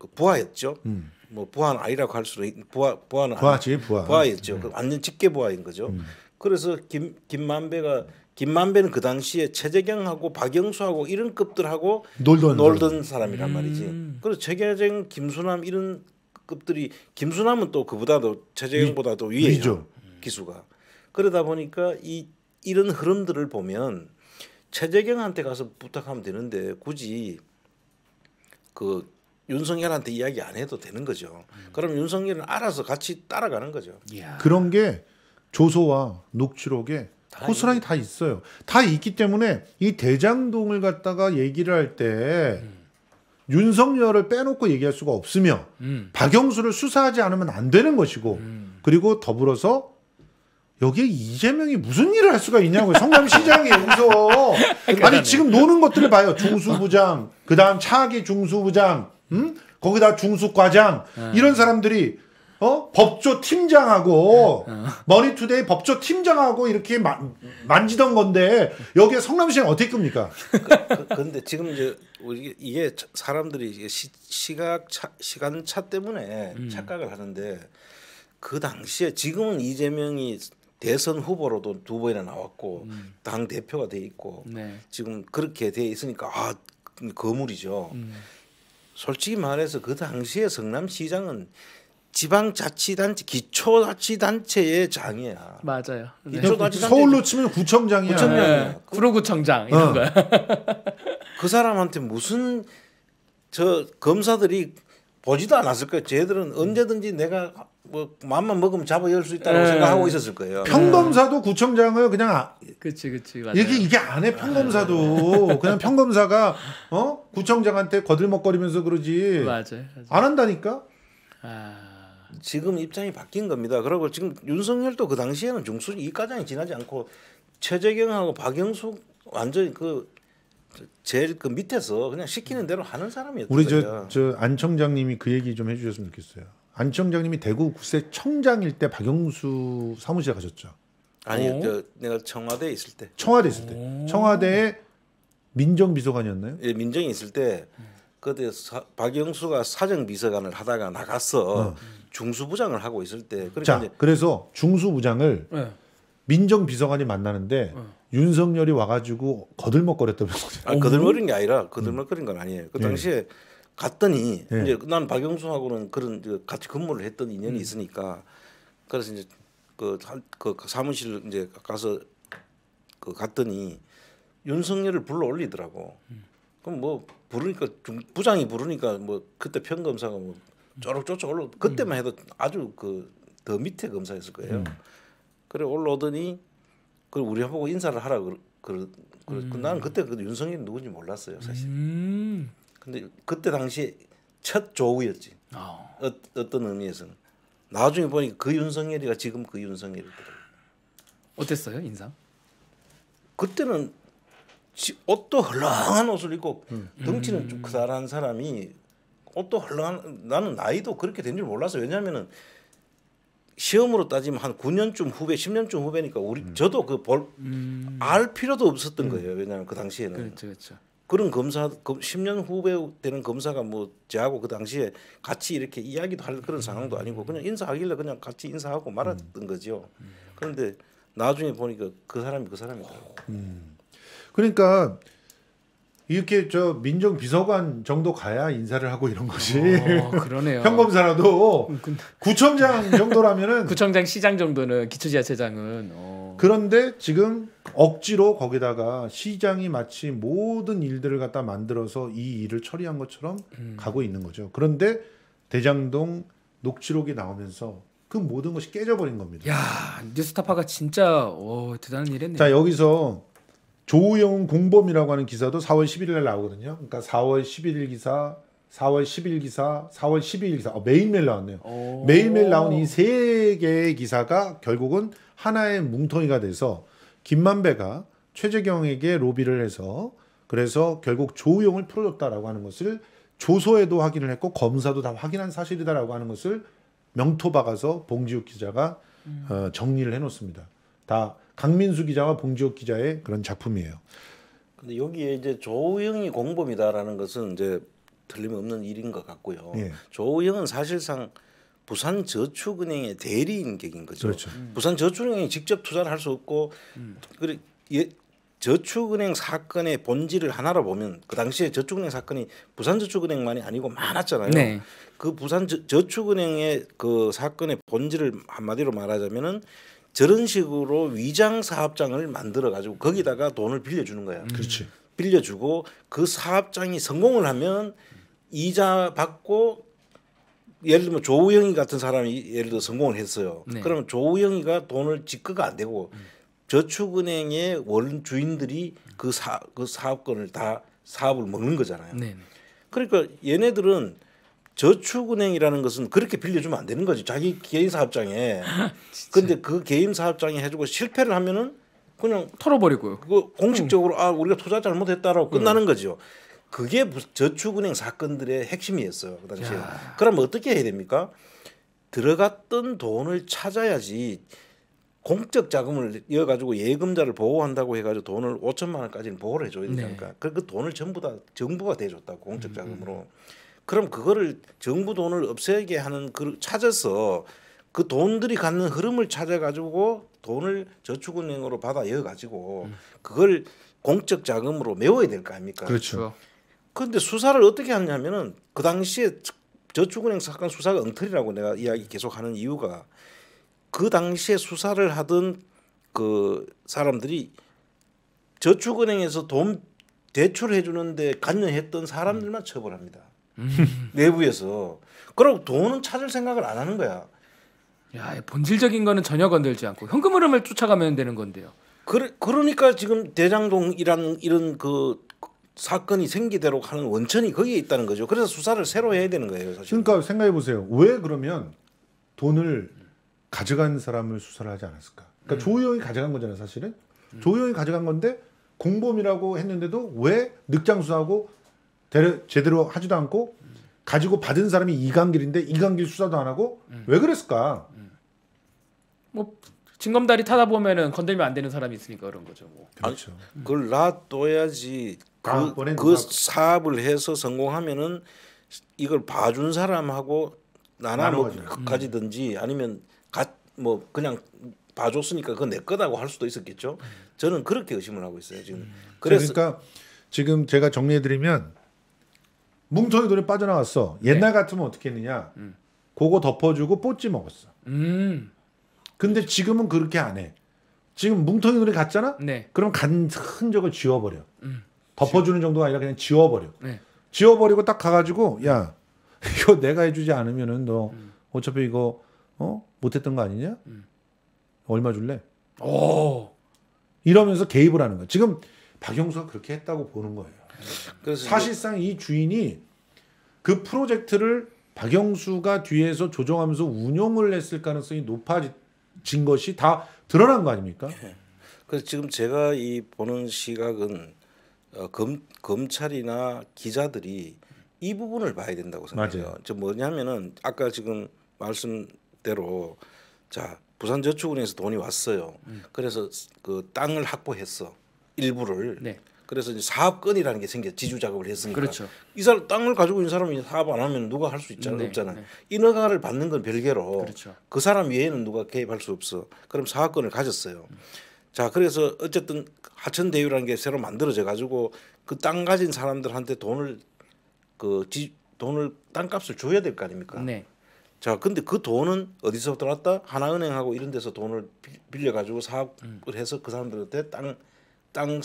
Speaker 3: 그 부하였죠. 음. 뭐 부안 아이라고 할 수도 있, 부하 부안 부하지 부하 부하였죠. 음. 완전 직계 부하인 거죠. 음. 그래서 김 김만배가 김만배는 그 당시에 최재경하고 박영수하고 이런 급들하고 놀던, 놀던 사람이란 말이지. 음. 그래서 최재경, 김수남 이런 급들이 김수남은 또 그보다도 최재경보다도 위에죠 기수가. 그러다 보니까 이 이런 흐름들을 보면 최재경한테 가서 부탁하면 되는데 굳이 그 윤석열한테 이야기 안 해도 되는 거죠. 음. 그럼 윤석열은 알아서 같이 따라가는 거죠. 이야.
Speaker 1: 그런 게 조소와 녹취록에 고스란히 다 있어요. 다 있기 때문에 이 대장동을 갖다가 얘기를 할때 음. 윤석열을 빼놓고 얘기할 수가 없으며 음. 박영수를 수사하지 않으면 안 되는 것이고 음. 그리고 더불어서 여기에 이재명이 무슨 일을 할 수가 있냐고요. 성남시장이 여기서 아니 지금 노는 것들을 봐요. 중수부장 그다음 차기 중수부장 음? 거기다 중수과장 어. 이런 사람들이 어 법조 팀장하고 어. 머니투데이 법조 팀장하고 이렇게 마, 만지던 건데 여기에 성남시는 어떻게 끕니까? 그,
Speaker 3: 그, 그런데 지금 이제 이게 사람들이 시, 시각 차, 시간 차 때문에 음. 착각을 하는데 그 당시에 지금은 이재명이 대선 후보로도 두 번이나 나왔고 음. 당 대표가 돼 있고 네. 지금 그렇게 돼 있으니까 아 거물이죠. 음. 솔직히 말해서 그 당시에 성남시장은 지방자치단체 기초자치단체의 장이야. 맞아요. 네. 서울로
Speaker 1: 치면 구청장이야. 구청장이야. 네.
Speaker 3: 그 구로구청장 이런 어. 거그 사람한테 무슨 저 검사들이 보지도 않았을 거야. 쟤들은 언제든지 내가 뭐 마음만 먹으면 잡아 열 수 있다고 네. 생각하고 있었을
Speaker 1: 거예요. 평검사도 구청장을 그냥 아, 그치 그치 맞아요. 이게 이게 안 해 평검사도 그냥 평검사가 어 구청장한테 거들먹거리면서 그러지
Speaker 3: 맞아안 한다니까. 아... 지금 입장이 바뀐 겁니다. 그리고 지금 윤석열도 그 당시에는 중수 이과장이 지나지 않고 최재경하고 박영숙 완전히 그 제일 그 밑에서 그냥 시키는 대로 하는 사람이었어요. 우리 저
Speaker 1: 저안 청장님이 그 얘기 좀 해주셨으면 좋겠어요. 안청장님이 대구 구세청장일 때 박영수 사무실에 가셨죠. 아니, 어? 저
Speaker 3: 내가 청와대에 있을 때.
Speaker 1: 청와대 있을 때. 어. 청와대에 민정비서관이었나요?
Speaker 3: 예, 민정이 있을 때 그때 사, 박영수가 사정비서관을 하다가 나갔어. 어. 중수부장을 하고 있을 때. 그러니까 자,
Speaker 1: 그래서 중수부장을 네. 예. 민정비서관이 만나는데 네. 윤석열이 와가지고 거들먹거렸다면서요. 아, 거들먹거린 게 아니라
Speaker 3: 음. 거들먹거린 건 아니에요. 그 예. 당시에 네. 갔더니 네. 이제 난 박영수하고는 그런 같이 근무를 했던 인연이 음. 있으니까 그래서 이제 그, 그 사무실 이제 가서 그 갔더니 윤석열을 불러 올리더라고. 음. 그럼 뭐 부르니까 부장이 부르니까 뭐 그때 편 검사가 뭐 쪼록 음. 쫓아 올라 그때만 음. 해도 아주 그 더 밑에 검사였을 거예요. 음. 그래 올라오더니 그 우리 보고 인사를 하라 그러, 그 그러 음. 난 그때 그윤석열 누군지 몰랐어요 사실.
Speaker 4: 음.
Speaker 3: 근데 그때 당시 첫 조우였지. 아. 어. 어, 떤 의미에서는. 나중에 보니까 그 윤석열이가 지금 그 윤석열이더라고. 어땠어요 인상? 그때는 옷도 헐렁한 옷을 입고 음. 덩치는 좀 음. 크다란 사람이 옷도 헐렁한 나는 나이도 그렇게 된 줄몰랐어요 왜냐면은 시험으로 따지면 한 9년쯤 후배, 10년쯤 후배니까 우리 음. 저도 그 볼알 음. 필요도 없었던 음. 거예요. 왜냐하면 그 당시에는. 그렇죠, 그렇죠. 그런 검사 10년 후배 되는 검사가 뭐 저하고 그 당시에 같이 이렇게 이야기도 할 그런 상황도 아니고 그냥 인사하길래 그냥 같이 인사하고 말았던 음. 거죠. 그런데 나중에 보니까 그 사람이 그 사람이더라고. 음.
Speaker 1: 그러니까 이렇게 저 민정비서관 정도 가야 인사를 하고 이런 것이 어, 그러네요. 평검사라도 음, 구청장 정도라면은 구청장 시장 정도는 기초지하체장은 어. 그런데 지금 억지로 거기다가 시장이 마치 모든 일들을 갖다 만들어서 이 일을 처리한 것처럼 음. 가고 있는 거죠. 그런데 대장동 녹취록이 나오면서 그 모든 것이 깨져버린 겁니다. 야 뉴스타파가 진짜 오, 어, 대단한 일했네요. 자 여기서 조우영 공범이라고 하는 기사도 4월 11일 날 나오거든요. 그러니까 4월 11일 기사, 4월 10일 기사, 4월 12일 기사. 어, 매일매일 나왔네요. 매일매일 나온 이 세 개의 기사가 결국은 하나의 뭉텅이가 돼서 김만배가 최재경에게 로비를 해서 그래서 결국 조우영을 풀어줬다라고 하는 것을 조소에도 확인을 했고 검사도 다 확인한 사실이다라고 하는 것을 명토 박아서 봉지욱 기자가 음. 어, 정리를 해놓습니다. 다 강민수 기자와 봉지옥 기자의 그런 작품이에요.
Speaker 3: 근데 여기에 이제 조우영이 공범이다라는 것은 이제 틀림없는 일인 것 같고요. 예. 조우영은 사실상 부산 저축은행의 대리인 격인 거죠. 그렇죠. 음. 부산 저축은행이 직접 투자를 할 수 없고 음. 그 예, 저축은행 사건의 본질을 하나로 보면 그 당시에 저축은행 사건이 부산저축은행만이 아니고 많았잖아요. 네. 그 부산 저, 저축은행의 그 사건의 본질을 한마디로 말하자면은 저런 식으로 위장 사업장을 만들어 가지고 거기다가 돈을 빌려주는 거야. 음. 그렇지. 빌려주고 그 사업장이 성공을 하면 이자 받고 예를 들면 조우영이 같은 사람이 예를 들어 성공을 했어요. 네. 그러면 조우영이가 돈을 직거가 안 되고 음. 저축은행의 원 주인들이 그, 사, 그 사업권을 다 사업을 먹는 거잖아요. 네. 네. 그러니까 얘네들은 저축은행이라는 것은 그렇게 빌려주면 안 되는 거지 자기 개인 사업장에 근데 그 개인 사업장이 해주고 실패를 하면은 그냥 털어버리고요 그거 공식적으로 음. 아 우리가 투자 잘못했다라고 음. 끝나는 음. 거죠 그게 저축은행 사건들의 핵심이었어요 그 당시에 야. 그럼 어떻게 해야 됩니까 들어갔던 돈을 찾아야지 공적 자금을 이어 가지고 예금자를 보호한다고 해 가지고 돈을 5천만 원까지는 보호를 해줘야 되니까 네. 그, 그 돈을 전부 다 정부가 대줬다고 공적 음, 음. 자금으로 음. 그럼 그거를 정부 돈을 없애게 하는 그 찾아서 그 돈들이 갖는 흐름을 찾아가지고 돈을 저축은행으로 받아 여 가지고 그걸 공적 자금으로 메워야 될 거 아닙니까? 그렇죠. 그렇죠. 그런데 수사를 어떻게 하냐면은 그 당시에 저축은행 사건 수사가 엉터리라고 내가 이야기 계속하는 이유가 그 당시에 수사를 하던 그 사람들이 저축은행에서 돈 대출해 주는데 관여했던 사람들만 처벌합니다. 음. 내부에서 그럼 돈은 찾을 생각을 안 하는 거야. 야 본질적인 거는 전혀 건들지 않고 현금 흐름을 쫓아가면 되는 건데요. 그러, 그러니까 지금 대장동이란 이런 그 사건이 생기도록 하는 원천이 거기에 있다는 거죠. 그래서 수사를 새로 해야 되는 거예요.
Speaker 1: 사실. 그러니까 생각해 보세요. 왜 그러면 돈을 가져간 사람을 수사를 하지 않았을까? 그러니까 음. 조우이 가져간 거잖아요, 사실은. 음. 조우이 가져간 건데 공범이라고 했는데도 왜 늑장 수하고 대려, 제대로 하지도 않고 음. 가지고 받은 사람이 이강길인데 이강길 수사도 안 하고 음. 왜 그랬을까? 뭐
Speaker 2: 징검다리 타다 보면은 건들면 안 되는 사람이 있으니까 그런 거죠. 뭐.
Speaker 3: 아, 그렇죠. 아, 그걸 놔둬야지 그, 그, 그 사업을 해서 성공하면은 이걸 봐준 사람하고 나나 뭐 그 가지든지 아니면 가, 뭐 그냥 봐줬으니까 그건 내 거다고 할 수도 있었겠죠. 저는 그렇게 의심을 하고 있어요 지금. 음. 그래서
Speaker 1: 그러니까 지금 제가 정리해드리면 뭉텅이 돈이 빠져나갔어. 네. 옛날 같으면 어떻게 했느냐? 음. 그거 덮어주고 뽀찌 먹었어. 음. 근데 지금은 그렇게 안 해. 지금 뭉텅이 돈이 갔잖아? 네. 그럼 간 흔적을 지워버려. 음. 덮어주는 지워. 정도가 아니라 그냥 지워버려. 네. 지워버리고 딱 가가지고 야 이거 내가 해주지 않으면은 너 음. 어차피 이거 어 못했던 거 아니냐? 음. 얼마 줄래? 오. 이러면서 개입을 하는 거야. 지금 박영수가 그렇게 했다고 보는 거예요. 그래서 사실상 이 주인이 그 프로젝트를 박영수가 뒤에서 조정하면서 운영을 했을 가능성이 높아진 것이 다 드러난 거 아닙니까? 예.
Speaker 3: 그래서 지금 제가 이 보는 시각은 어, 검, 검찰이나 기자들이 이 부분을 봐야 된다고 생각해요. 맞아요. 저 뭐냐면은 아까 지금 말씀대로 자 부산저축은행에서 돈이 왔어요. 음. 그래서 그 땅을 확보했어 일부를. 네. 그래서 이제 사업권이라는 게 생겨 지주 작업을 했으니까 그렇죠. 이 사람 땅을 가지고 있는 사람이 사업 안 하면 누가 할 수 있잖아요 네, 없잖아요 네. 인허가를 받는 건 별개로 그렇죠. 그 사람 외에는 누가 개입할 수 없어 그럼 사업권을 가졌어요 자 그래서 어쨌든 하천대유라는 게 새로 만들어져 가지고 그 땅 가진 사람들한테 돈을 그 지, 돈을 땅값을 줘야 될 거 아닙니까 네. 자 근데 그 돈은 어디서부터 났다 하나은행하고 이런 데서 돈을 빌려 가지고 사업을 음. 해서 그 사람들한테 땅땅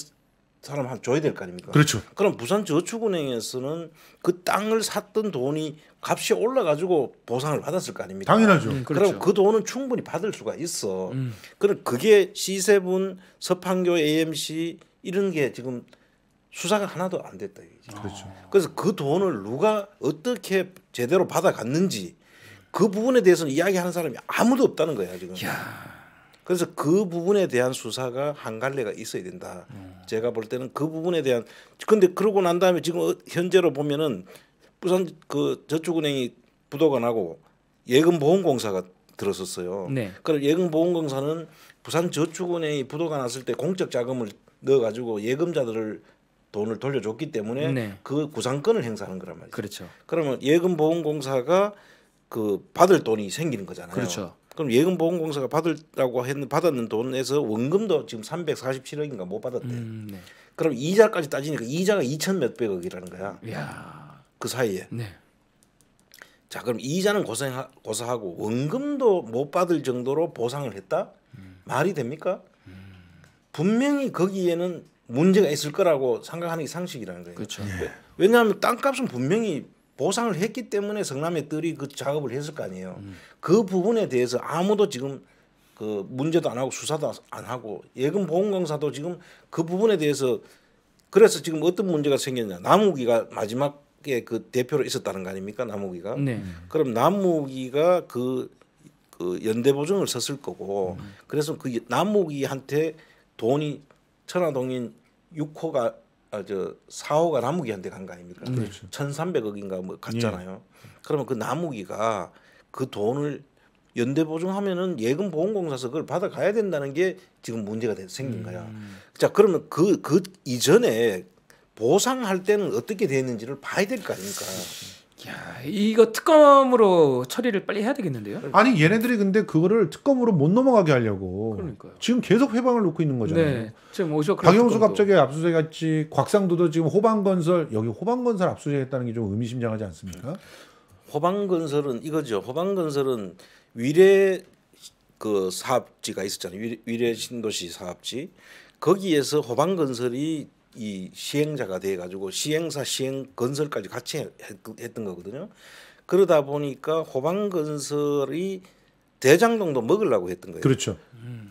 Speaker 3: 사람 한 줘야 될 거 아닙니까? 그렇죠. 그럼 부산 저축은행에서는 그 땅을 샀던 돈이 값이 올라가지고 보상을 받았을 거 아닙니까? 당연하죠. 음, 그렇죠. 그럼 그 돈은 충분히 받을 수가 있어. 음. 그럼 그게 시세분, 서판교 AMC 이런 게 지금 수사가 하나도 안 됐다 이거 그렇죠. 그래서 그 돈을 누가 어떻게 제대로 받아갔는지 그 부분에 대해서는 이야기하는 사람이 아무도 없다는 거야 지금. 이야. 그래서 그 부분에 대한 수사가 한 갈래가 있어야 된다. 음. 제가 볼 때는 그 부분에 대한 근데 그러고 난 다음에 지금 어, 현재로 보면은 부산 그 저축은행이 부도가 나고 예금보험공사가 들었었어요. 네. 그럼 예금보험공사는 부산 저축은행이 부도가 났을 때 공적 자금을 넣어가지고 예금자들을 돈을 돌려줬기 때문에 네. 그 구상권을 행사하는 거란 말이죠. 그렇죠. 그러면 예금보험공사가 그 받을 돈이 생기는 거잖아요. 그렇죠. 그럼 예금보험공사가 받을라고 했는 받았는 돈에서 원금도 지금 347억인가 못 받았대. 음, 네. 그럼 이자까지 따지니까 이자가 2천 몇백억이라는 거야.
Speaker 2: 야그 사이에. 네.
Speaker 3: 자 그럼 이자는 고생 고사하고 원금도 못 받을 정도로 보상을 했다 음. 말이 됩니까? 음. 분명히 거기에는 문제가 있을 거라고 생각하는 게 상식이라는 거예요. 그렇죠. 네. 왜냐하면 땅값은 분명히 보상을 했기 때문에 성남의 뜰이그 작업을 했을 거 아니에요. 음. 그 부분에 대해서 아무도 지금 그 문제도 안 하고 수사도 안 하고 예금 보험공사도 지금 그 부분에 대해서 그래서 지금 어떤 문제가 생겼냐 남욱이가 마지막에 그 대표로 있었다는 거 아닙니까 남욱이가 네. 그럼 남욱이가 그, 그 연대 보증을 썼을 거고 음. 그래서 그 남욱이한테 돈이 천화동인 6호가 아, 저 사호가 나무기한테 간 거 아닙니까? 그렇죠. 1,300억인가 뭐 갔잖아요. 예. 그러면 그 나무기가 그 돈을 연대 보증하면은 예금 보험공사서 그걸 받아가야 된다는 게 지금 문제가 생긴 음. 거야. 자 그러면 그그 그 이전에 보상할 때는 어떻게 되는지를 봐야 될 거 아닙니까? 그렇죠. 야, 이거 특검으로 처리를 빨리 해야 되겠는데요? 아니 얘네들이
Speaker 1: 근데 그거를 특검으로 못 넘어가게 하려고 그러니까요. 지금 계속 회방을 놓고 있는 거잖아요. 네,
Speaker 2: 지금 오쇼 박영수 갑자기
Speaker 1: 압수수색 했지 곽상도도 지금 호방건설 여기 호방건설 압수수색했다는 게 좀 의미심장하지 않습니까?
Speaker 3: 호방건설은 이거죠. 호방건설은 위례 그 사업지가 있었잖아요. 위례 신도시 사업지 거기에서 호방건설이 이 시행자가 돼 가지고 시행사 시행 건설까지 같이 했, 던 거거든요. 그러다 보니까 호방 건설이 대장동도 먹으려고 했던 거예요. 그렇죠.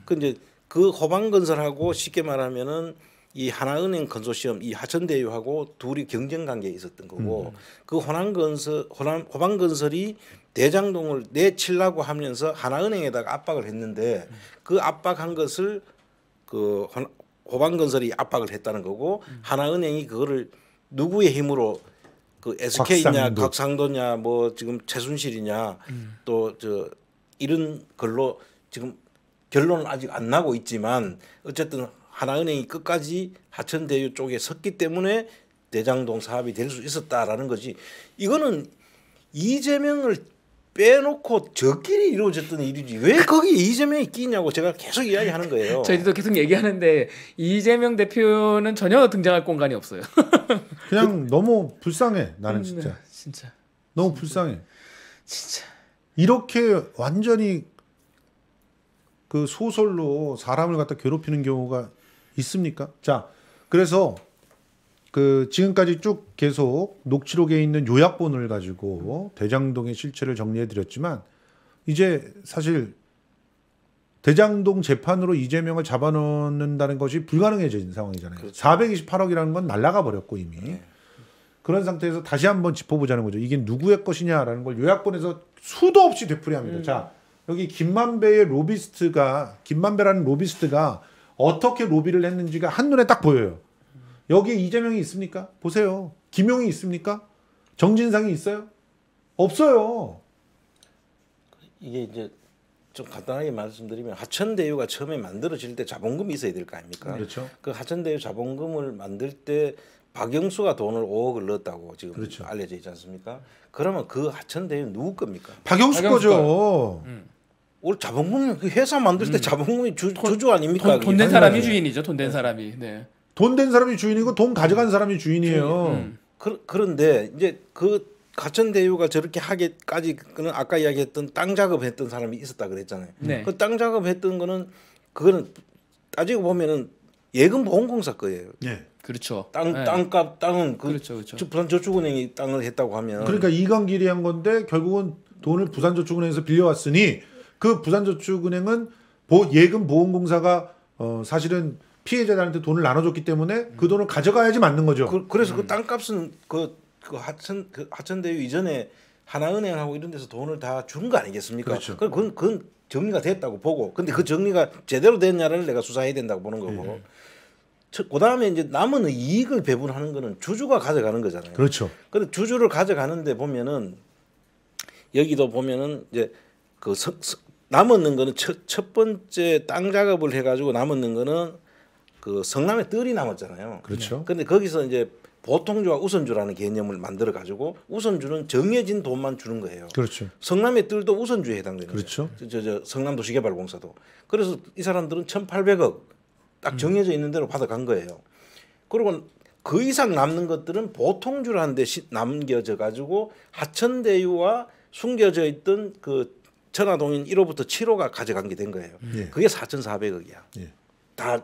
Speaker 3: 그 음. 이제 그 호방 건설하고 쉽게 말하면은 이 하나은행 건소시험 이 하천대유하고 둘이 경쟁 관계에 있었던 거고 음. 그 호남 건설 호남 호방 건설이 대장동을 내치려고 하면서 하나은행에다가 압박을 했는데 음. 그 압박한 것을 그 호방건설이 압박을 했다는 거고 음. 하나은행이 그거를 누구의 힘으로 그 SK냐 각상도 냐뭐 지금 최순실이냐 음. 또저 이런 걸로 지금 결론은 아직 안 나고 있지만 어쨌든 하나은행이 끝까지 하천대유 쪽에 섰기 때문에 대장동 사업이 될 수 있었다라는 거지 이거는 이재명을 빼놓고 저끼리 이루어졌던 일이지 왜 그 거기 이재명이 끼냐고 제가 계속 이야기하는 거예요. 저희도
Speaker 2: 계속 얘기하는데 이재명 대표는 전혀 등장할
Speaker 1: 공간이 없어요. 그냥 너무 불쌍해 나는 진짜. 음, 진짜. 네, 너무 진짜. 불쌍해. 진짜. 이렇게 완전히 그 소설로 사람을 갖다 괴롭히는 경우가 있습니까? 자, 그래서 그 지금까지 쭉 계속 녹취록에 있는 요약본을 가지고 대장동의 실체를 정리해 드렸지만 이제 사실 대장동 재판으로 이재명을 잡아놓는다는 것이 불가능해진 상황이잖아요. 그렇죠. 428억이라는 건 날라가 버렸고 이미 네. 그런 상태에서 다시 한번 짚어보자는 거죠. 이게 누구의 것이냐라는 걸 요약본에서 수도 없이 되풀이합니다. 음. 자 여기 김만배의 로비스트가 김만배라는 로비스트가 어떻게 로비를 했는지가 한눈에 딱 보여요. 여기에 이재명이 있습니까? 보세요. 김용이 있습니까? 정진상이 있어요?
Speaker 3: 없어요. 이게 이제 좀 간단하게 말씀드리면 하천대유가 처음에 만들어질 때 자본금이 있어야 될 거 아닙니까? 그렇죠. 그 하천대유 자본금을 만들 때 박영수가 돈을 5억을 넣었다고 지금 그렇죠. 알려져 있지 않습니까? 그러면 그 하천대유 누구 겁니까? 박영수, 박영수 거죠. 음. 음. 올 자본금 그 회사 만들 때 음. 자본금이 주, 주 아닙니까? 돈된 사람이 주인이죠. 돈 된 사람이. 네. 돈된 사람이 주인이고 돈
Speaker 1: 가져간 사람이 주인이에요. 음.
Speaker 3: 그, 그런데 이제 그 가천 대유가 저렇게 하게까지 그는 아까 이야기했던 땅 작업했던 사람이 있었다 그랬잖아요. 네. 그땅 작업했던 거는 그거는 따지고 보면은 예금 보험공사 거예요. 네. 예. 그렇죠. 땅 네. 땅값 땅은 그 그렇죠, 그렇죠. 부산저축은행이 땅을 했다고 하면 그러니까
Speaker 1: 이강길이 한 건데 결국은 돈을 부산저축은행에서 빌려왔으니 그 부산저축은행은 보, 예금 보험공사가 어, 사실은 피해자들한테 돈을 나눠줬기 때문에 그 돈을 가져가야지 맞는 거죠.
Speaker 3: 그, 래서 그 음. 땅값은 그, 그 하천 그 하천대유 이전에 하나은행하고 이런 데서 돈을 다 준 거 아니겠습니까? 그렇죠. 그 그건, 그건 정리가 됐다고 보고 근데 그 정리가 제대로 됐냐를 내가 수사해야 된다고 보는 거고. 예. 그 다음에 이제 남은 이익을 배분하는 거는 주주가 가져가는 거잖아요. 그렇죠. 근데 주주를 가져가는데 보면은 여기도 보면은 이제 그 서, 서, 남은 거는 첫, 첫 번째 땅 작업을 해가지고 남은 거는 그 성남에 뜰이 남았잖아요. 그렇죠. 근데 거기서 이제 보통주와 우선주라는 개념을 만들어 가지고 우선주는 정해진 돈만 주는 거예요. 그렇죠. 성남의 뜰도 우선주에 해당되는 그렇죠. 거예요. 저, 저, 저 성남도시개발공사도. 그래서 이 사람들은 1,800억 딱 정해져 있는 대로 받아간 거예요. 그리고 그 이상 남는 것들은 보통주라는데 남겨져 가지고 하천대유와 숨겨져 있던 그 천화동인 1호부터 7호가 가져간 게 된 거예요. 예. 그게 4,400억이야. 예. 다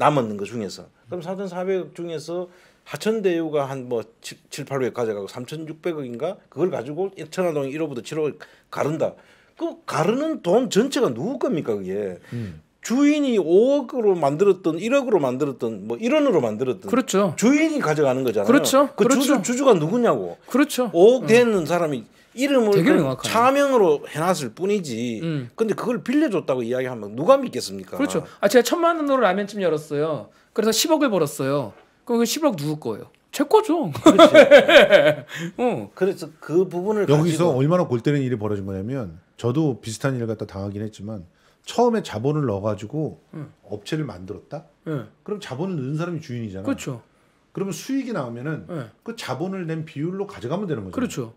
Speaker 3: 남았는 것 중에서 그럼 4,400억 중에서 하천대유가 한 뭐 7, 8백 가져가고 3,600억인가 그걸 가지고 천화동 1호부터 7호 가른다. 그 가르는 돈 전체가 누구 겁니까 그게? 음. 주인이 5억으로 만들었던 1억으로 만들었던 뭐 1원으로 만들었던 그렇죠. 주인이 가져가는 거잖아요. 그렇죠. 그 그렇죠. 주주, 주주가 누구냐고. 그렇죠. 5억 되는 음. 사람이 이름을 차명으로 해놨을 뿐이지. 음. 근데 그걸 빌려줬다고 이야기하면 누가 믿겠습니까? 그렇죠. 아 제가 천만 원으로 라면집 열었어요. 그래서 10억을 벌었어요. 그럼 그 10억
Speaker 2: 누구 거예요? 제 거죠. 그렇죠. 어. 그래서 그 부분을 여기서 가지고...
Speaker 1: 얼마나 골 때리는 일이 벌어진 거냐면 저도 비슷한 일을 갖다 당하긴 했지만 처음에 자본을 넣어가지고 응. 음. 업체를 만들었다. 응. 예. 그럼 자본을 넣은 사람이 주인이잖아. 그렇죠. 그러면 수익이 나오면은 응. 예. 그 자본을 낸 비율로 가져가면 되는 거죠. 그렇죠.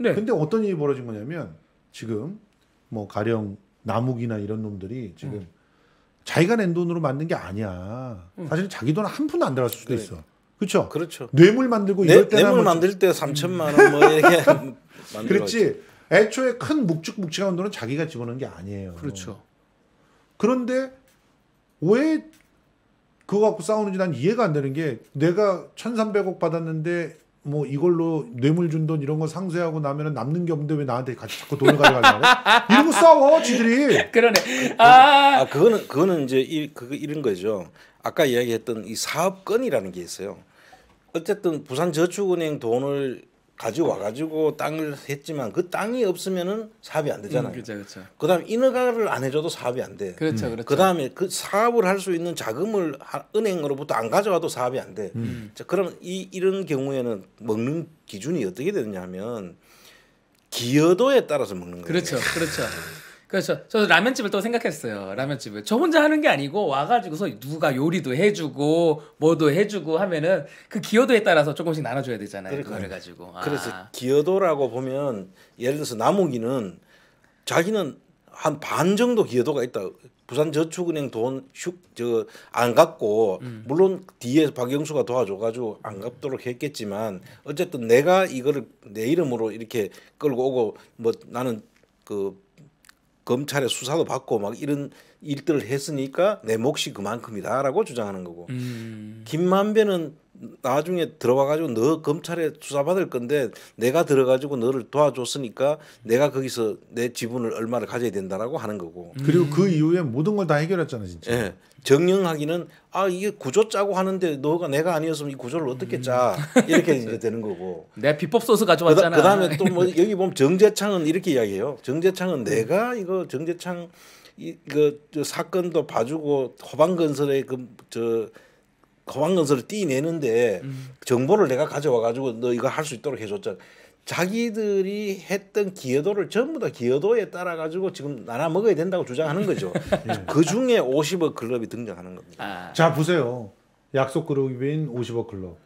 Speaker 1: 네. 근데 어떤 일이 벌어진 거냐면 지금 뭐 가령 나무기나 이런 놈들이 지금 음. 자기가 낸 돈으로 만든 게 아니야. 음. 사실 자기 돈 한 푼도 안 들어갔을 수도 그 있어.
Speaker 3: 그렇죠. 그렇죠.
Speaker 1: 뇌물 만들고 뇌, 이럴 때 뇌물 만들
Speaker 3: 때 3천만 원 뭐 이렇게 그렇지.
Speaker 1: 애초에 큰 묵직묵직한 돈은 자기가 집어넣은 게 아니에요. 그렇죠. 그런데 왜 그거 갖고 싸우는지 난 이해가 안 되는 게 내가 1,300억 받았는데 뭐 이걸로 뇌물 준 돈 이런 거 상쇄하고 나면은 남는 게 없는데 왜 나한테 같이 자꾸 돈을 가져가냐고 이러고 싸워 지들이
Speaker 3: 그러네 아, 그, 아, 아 그거는 그거는 이제 이, 그 이런 거죠 아까 이야기했던 이 사업권이라는 게 있어요 어쨌든 부산저축은행 돈을 가져 와가지고 땅을 했지만 그 땅이 없으면은 사업이 안 되잖아요. 음, 그렇죠, 그렇죠. 그다음 인허가를 안 해줘도 사업이 안 돼. 그렇죠, 음. 그렇 그다음에 그 사업을 할 수 있는 자금을 은행으로부터 안 가져와도 사업이 안 돼. 음. 자, 그럼 이 이런 경우에는 먹는 기준이 어떻게 되느냐면 하 기여도에 따라서 먹는 거예요. 그렇죠, 그렇죠.
Speaker 2: 그래서 저도 라면집을 또 생각했어요. 라면집을 저 혼자 하는 게 아니고 와가지고서 누가 요리도 해주고 뭐도 해주고 하면은 그 기여도에 따라서 조금씩 나눠줘야 되잖아요. 그러니까. 그걸
Speaker 3: 가지고. 아. 그래서 기여도라고 보면 예를 들어서 나무기는 자기는 한 반 정도 기여도가 있다. 부산저축은행 돈슉안 갚고 음. 물론 뒤에 박영수가 도와줘가지고 안 갚도록 했겠지만 어쨌든 내가 이거를 내 이름으로 이렇게 끌고 오고 뭐 나는 그 검찰의 수사도 받고 막 이런 일들을 했으니까 내 몫이 그만큼이다라고 주장하는 거고
Speaker 4: 음.
Speaker 3: 김만배는 나중에 들어와 가지고 너 검찰에 수사 받을 건데 내가 들어 가지고 너를 도와줬으니까 내가 거기서 내 지분을 얼마를 가져야 된다라고 하는 거고
Speaker 1: 그리고 그 음. 이후에 모든 걸 다
Speaker 3: 해결했잖아 진짜. 예. 정령하기는 아 이게 구조 짜고 하는데 너가 내가 아니었으면 이 구조를 어떻게 짜 이렇게 이제 되는 거고
Speaker 2: 내 비법 소스 가져왔잖아 그다, 음에 또 뭐
Speaker 3: 여기 보면 정재창은 이렇게 이야기해요 정재창은 내가 이거 정재창 이거 그, 저 사건도 봐주고 허방건설에 그저 허방건설을 띄내는데 음. 정보를 내가 가져와 가지고 너 이거 할 수 있도록 해줬잖아 자기들이 했던 기여도를 전부 다 기여도에 따라 가지고 지금 나눠 먹어야 된다고 주장하는 거죠. 예. 그 중에 50억 클럽이 등장하는 겁니다. 아. 자
Speaker 1: 보세요. 약속 그룹인 50억 클럽.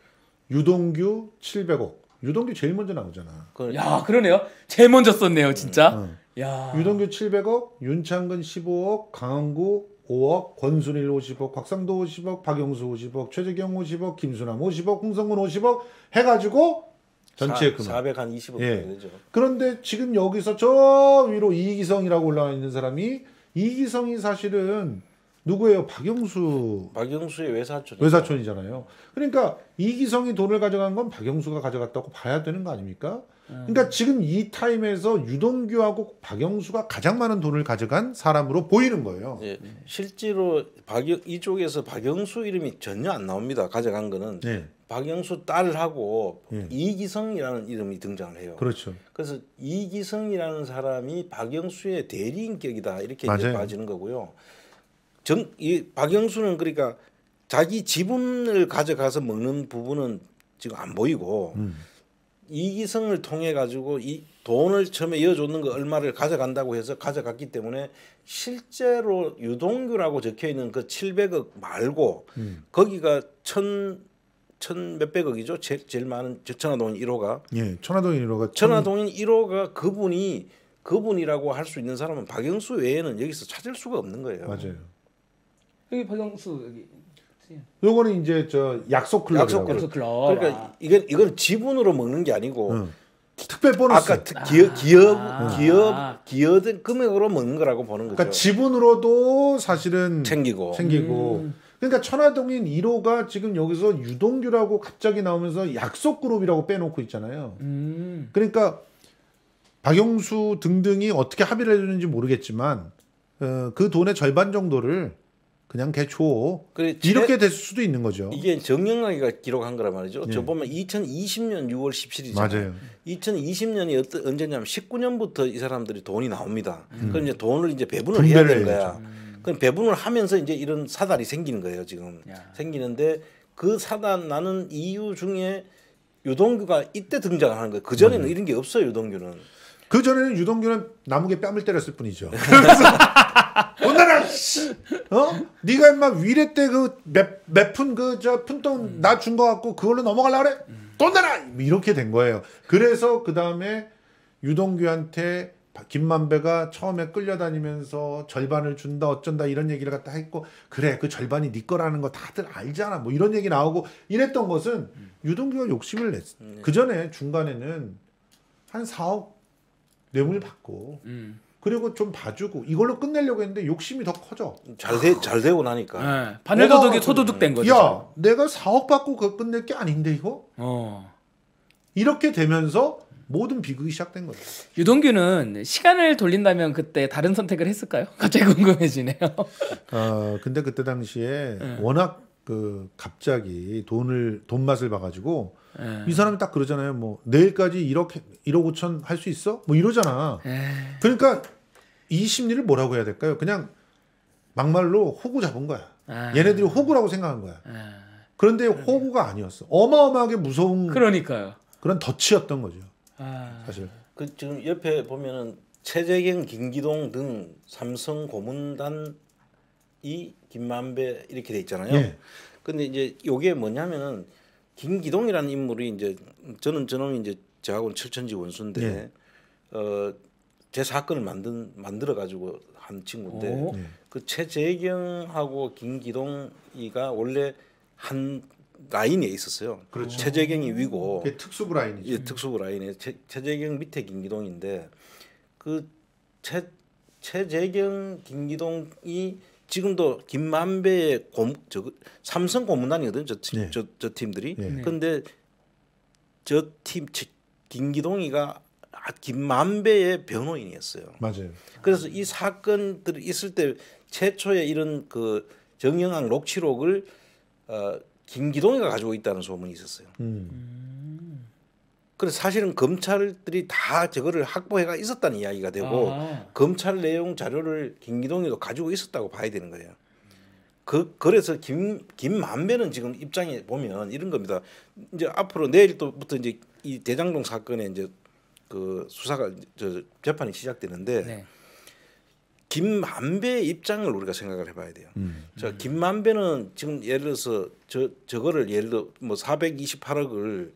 Speaker 1: 유동규 700억. 유동규 제일 먼저 나오잖아. 그 야 그러네요. 제일 먼저 썼네요 진짜. 응, 음, 응. 음. 야. 유동규 700억, 윤창근 15억, 강한구 5억, 권순일 50억, 곽상도 50억, 박영수 50억, 최재경 50억, 김수남 50억, 홍성근 50억 해가지고
Speaker 3: 전체 금액. 420억 예. 되죠.
Speaker 1: 그런데 지금 여기서 저 위로 이기성이라고 올라와 있는 사람이 이기성이 사실은 누구예요? 박영수. 박영수의 외사촌. 외사촌이잖아요. 그러니까 이기성이 돈을 가져간 건 박영수가 가져갔다고 봐야 되는 거 아닙니까? 그러니까 음. 지금 이 타임에서 유동규하고 박영수가 가장 많은 돈을 가져간 사람으로 보이는
Speaker 3: 거예요. 예, 실제로 박 이쪽에서 박영수 이름이 전혀 안 나옵니다. 가져간 거는 예. 박영수 딸하고 예. 이기성이라는 이름이 등장을 해요. 그렇죠. 그래서 이기성이라는 사람이 박영수의 대리인격이다 이렇게 이제 봐지는 거고요. 정, 이 박영수는 그러니까 자기 지분을 가져가서 먹는 부분은 지금 안 보이고 음. 이기성을 통해 가지고 이 돈을 처음에 이어줬는 거 얼마를 가져간다고 해서 가져갔기 때문에 실제로 유동규라고 적혀 있는 그 700억 말고 음. 거기가 천천 몇백억이죠. 제, 일 많은 천화동인 1호가.
Speaker 1: 예, 천화동인 1호가. 천화동인
Speaker 3: 1호가 그분이 그분이라고 할 수 있는 사람은 박영수 외에는 여기서 찾을 수가 없는 거예요. 맞아요.
Speaker 2: 여기 박영수 여기.
Speaker 3: 요거는 이제 저 약속 클럽. 약속 클럽. 그러니까 이건 이건 지분으로 먹는 게 아니고 응. 어. 특별 보너스. 아까 특, 아. 기업 아 기업 기업 기여 금액으로 먹는 거라고 보는 그러니까 거죠. 그러니까
Speaker 1: 지분으로도 사실은 챙기고 챙기고. 음. 그러니까 천화동인 1호가 지금 여기서 유동규라고 갑자기 나오면서 약속그룹이라고 빼놓고 있잖아요.
Speaker 4: 음.
Speaker 1: 그러니까 박영수 등등이 어떻게 합의를 해주는지 모르겠지만 어, 그 돈의 절반 정도를 그냥 개초 그래, 이렇게 됐을 수도 있는 거죠. 이게
Speaker 3: 정영학이가 기록한 거란 말이죠. 예. 저 보면 2020년 6월 17일이죠. 맞아요. 2020년이 어떠, 언제냐면 19년부터 이 사람들이 돈이 나옵니다. 음. 그럼 이제 돈을 이제 배분을 해야 되는 거야. 음. 그럼 배분을 하면서 이제 이런 사단이 생기는 거예요 지금 야. 생기는데 그 사단 나는 이유 중에 유동규가 이때 등장하는 거예요. 그 전에는 음. 이런 게 없어요 유동규는. 그 전에는 유동규는 나무에 뺨을 때렸을 뿐이죠. 그래서
Speaker 1: 오 어? 네가 인마 위례 때 그 몇 푼 그저 그 푼돈 음. 나준거같고 그걸로 넘어갈라 그래. 돈 음. 내라 이렇게 된 거예요. 그래서 그 다음에 유동규한테 김만배가 처음에 끌려다니면서 절반을 준다 어쩐다 이런 얘기를 갖다 했고 그래 그 절반이 네 거라는 거 다들 알잖아 뭐 이런 얘기 나오고 이랬던 것은 음. 유동규가 욕심을 냈어 음. 네. 그 전에 중간에는 한 4억 뇌물 받고 음. 그리고 좀 봐주고 이걸로 끝내려고 했는데 욕심이 더 커져.
Speaker 3: 잘, 세, 잘 세고 나니까. 네. 바늘도둑이 소도둑된 거죠. 야,
Speaker 1: 내가 4억 받고 그 끝낼 게 아닌데 이거? 어. 이렇게 되면서 모든 비극이 시작된 거죠.
Speaker 2: 유동규는 시간을 돌린다면 그때 다른 선택을 했을까요? 갑자기 궁금해지네요.
Speaker 1: 어, 근데 그때 당시에 네. 워낙 그 갑자기 돈을 돈 맛을 봐가지고 네. 이 사람이 딱 그러잖아요. 뭐 내일까지 이렇게 1억 5천 할 수 있어? 뭐 이러잖아. 네. 그러니까 이 심리를 뭐라고 해야 될까요? 그냥 막말로 호구 잡은 거야. 아. 얘네들이 호구라고 생각한 거야. 아. 그런데 호구가 아니었어. 어마어마하게 무서운 그러니까요. 그런 덫이었던 거죠. 아. 사실.
Speaker 3: 그 지금 옆에 보면은 최재경, 김기동 등 삼성 고문단이 김만배 이렇게 돼 있잖아요. 네. 근데 이제 요게 뭐냐면은 김기동이라는 인물이 이제 저는 저놈이 이제 저하고는 철천지 원수인데 네. 예. 어제 사건을 만든 만들어 가지고 한 친구인데 오. 예. 그 최재경하고 김기동이가 원래 한 라인에 있었어요. 그렇죠. 최재경이 위고 특수부 라인이죠. 예, 특수부 라인에 최, 최재경 밑에 김기동인데 그 최 최재경 김기동이 지금도 김만배의 곰, 저, 그 삼성 고문단이거든요. 저, 팀, 네. 저 팀들이. 그런데 네. 네. 저팀 김기동이가 아, 김만배의 변호인이었어요. 맞아요. 그래서 이 사건들이 있을 때 최초에 이런 그 정영학 녹취록을 어, 김기동이가 가지고 있다는 소문이 있었어요.
Speaker 4: 음.
Speaker 3: 그래서 사실은 검찰들이 다 저거를 확보해가 있었다는 이야기가 되고 아. 검찰 내용 자료를 김기동이도 가지고 있었다고 봐야 되는 거예요. 그 그래서 김 김만배는 지금 입장에 보면 이런 겁니다. 이제 앞으로 내일 또부터 이제 이 대장동 사건에 이제 그 수사가 저 재판이 시작되는데 네. 김만배의 입장을 우리가 생각을 해봐야 돼요. 음. 자 김만배는 지금 예를 들어서 저 저거를 예를 들어 뭐 428억을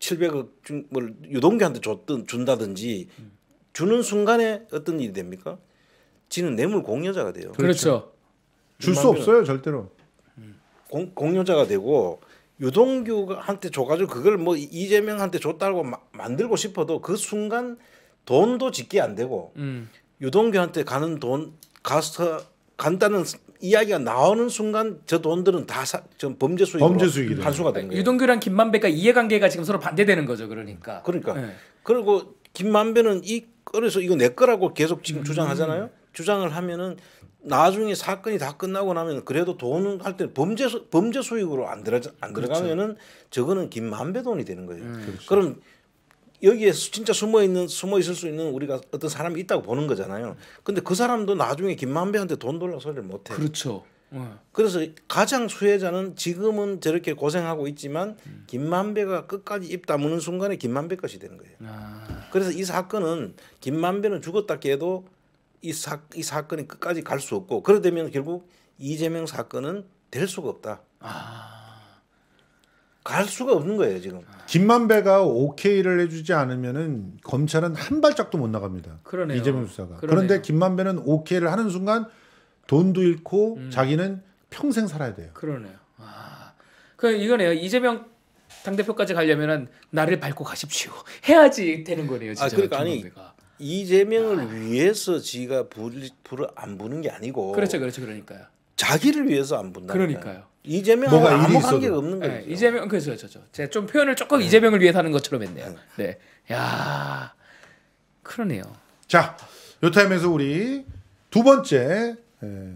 Speaker 3: 700억 중뭘 유동규한테 줬든 준다든지 주는 순간에 어떤 일이 됩니까? 지는 뇌물 공여자가 돼요. 그렇죠. 그렇죠. 줄 수 없어요 절대로. 공, 공여자가 되고 유동규한테 줘가지고 그걸 뭐 이재명한테 줬다고 마, 만들고 싶어도 그 순간 돈도 짓기 안 되고 음. 유동규한테 가는 돈 가서 간다는 이야기가 나오는 순간 저 돈들은 다좀 범죄 수익 범죄 수익이 한수가 된 거예요. 유동규랑 김만배가 이해관계가 지금 서로 반대되는 거죠, 그러니까. 그러니까. 네. 그리고 김만배는 이 그래서 이거 내 거라고 계속 지금 주장하잖아요. 음. 주장을 하면은 나중에 사건이 다 끝나고 나면 그래도 돈은 할때 범죄 범죄 수익으로 안 들어 안 그렇죠. 들어가면은 그렇죠. 저거는 김만배 돈이 되는 거예요. 음. 그렇죠. 그럼 여기에 진짜 숨어 있는 숨어 있을 수 있는 우리가 어떤 사람이 있다고 보는 거잖아요. 근데 그 사람도 나중에 김만배한테 돈 돌라 소리를 못 해. 그렇죠. 네. 그래서 가장 수혜자는 지금은 저렇게 고생하고 있지만 음. 김만배가 끝까지 입 다무는 순간에 김만배 것이 되는 거예요.
Speaker 4: 아.
Speaker 3: 그래서 이 사건은 김만배는 죽었다 깨도 이, 사, 이 사건이 끝까지 갈 수 없고 그러되면 결국 이재명 사건은 될 수가 없다. 아. 갈 수가 없는 거예요 지금.
Speaker 1: 김만배가 오케를 해주지 않으면은 검찰은 한 발짝도 못 나갑니다. 그러네요. 이재명 수사가. 그러네요. 그런데 김만배는 오케를 하는 순간 돈도 잃고 음. 자기는 평생 살아야 돼요. 그러네요. 아,
Speaker 2: 그 이거네요. 이재명 당 대표까지 가려면은 나를 밟고 가십시오. 해야지 되는
Speaker 3: 거네요. 진짜 아, 그러니까 김만배가. 아니 이재명을 아. 위해서 지가 불을 안 부는 게 아니고. 그렇죠, 그렇죠, 그러니까요. 자기를 위해서 안 분다. 그러니까요. 이재명하 아무 관계가 없는 네, 거예요. 이재명 그래서
Speaker 2: 저죠. 제가 좀 표현을 조금 네. 이재명을 위해 하는 것처럼 했네요.
Speaker 3: 네. 네. 야.
Speaker 1: 그러네요. 자, 요 타임에서 우리 두 번째 예.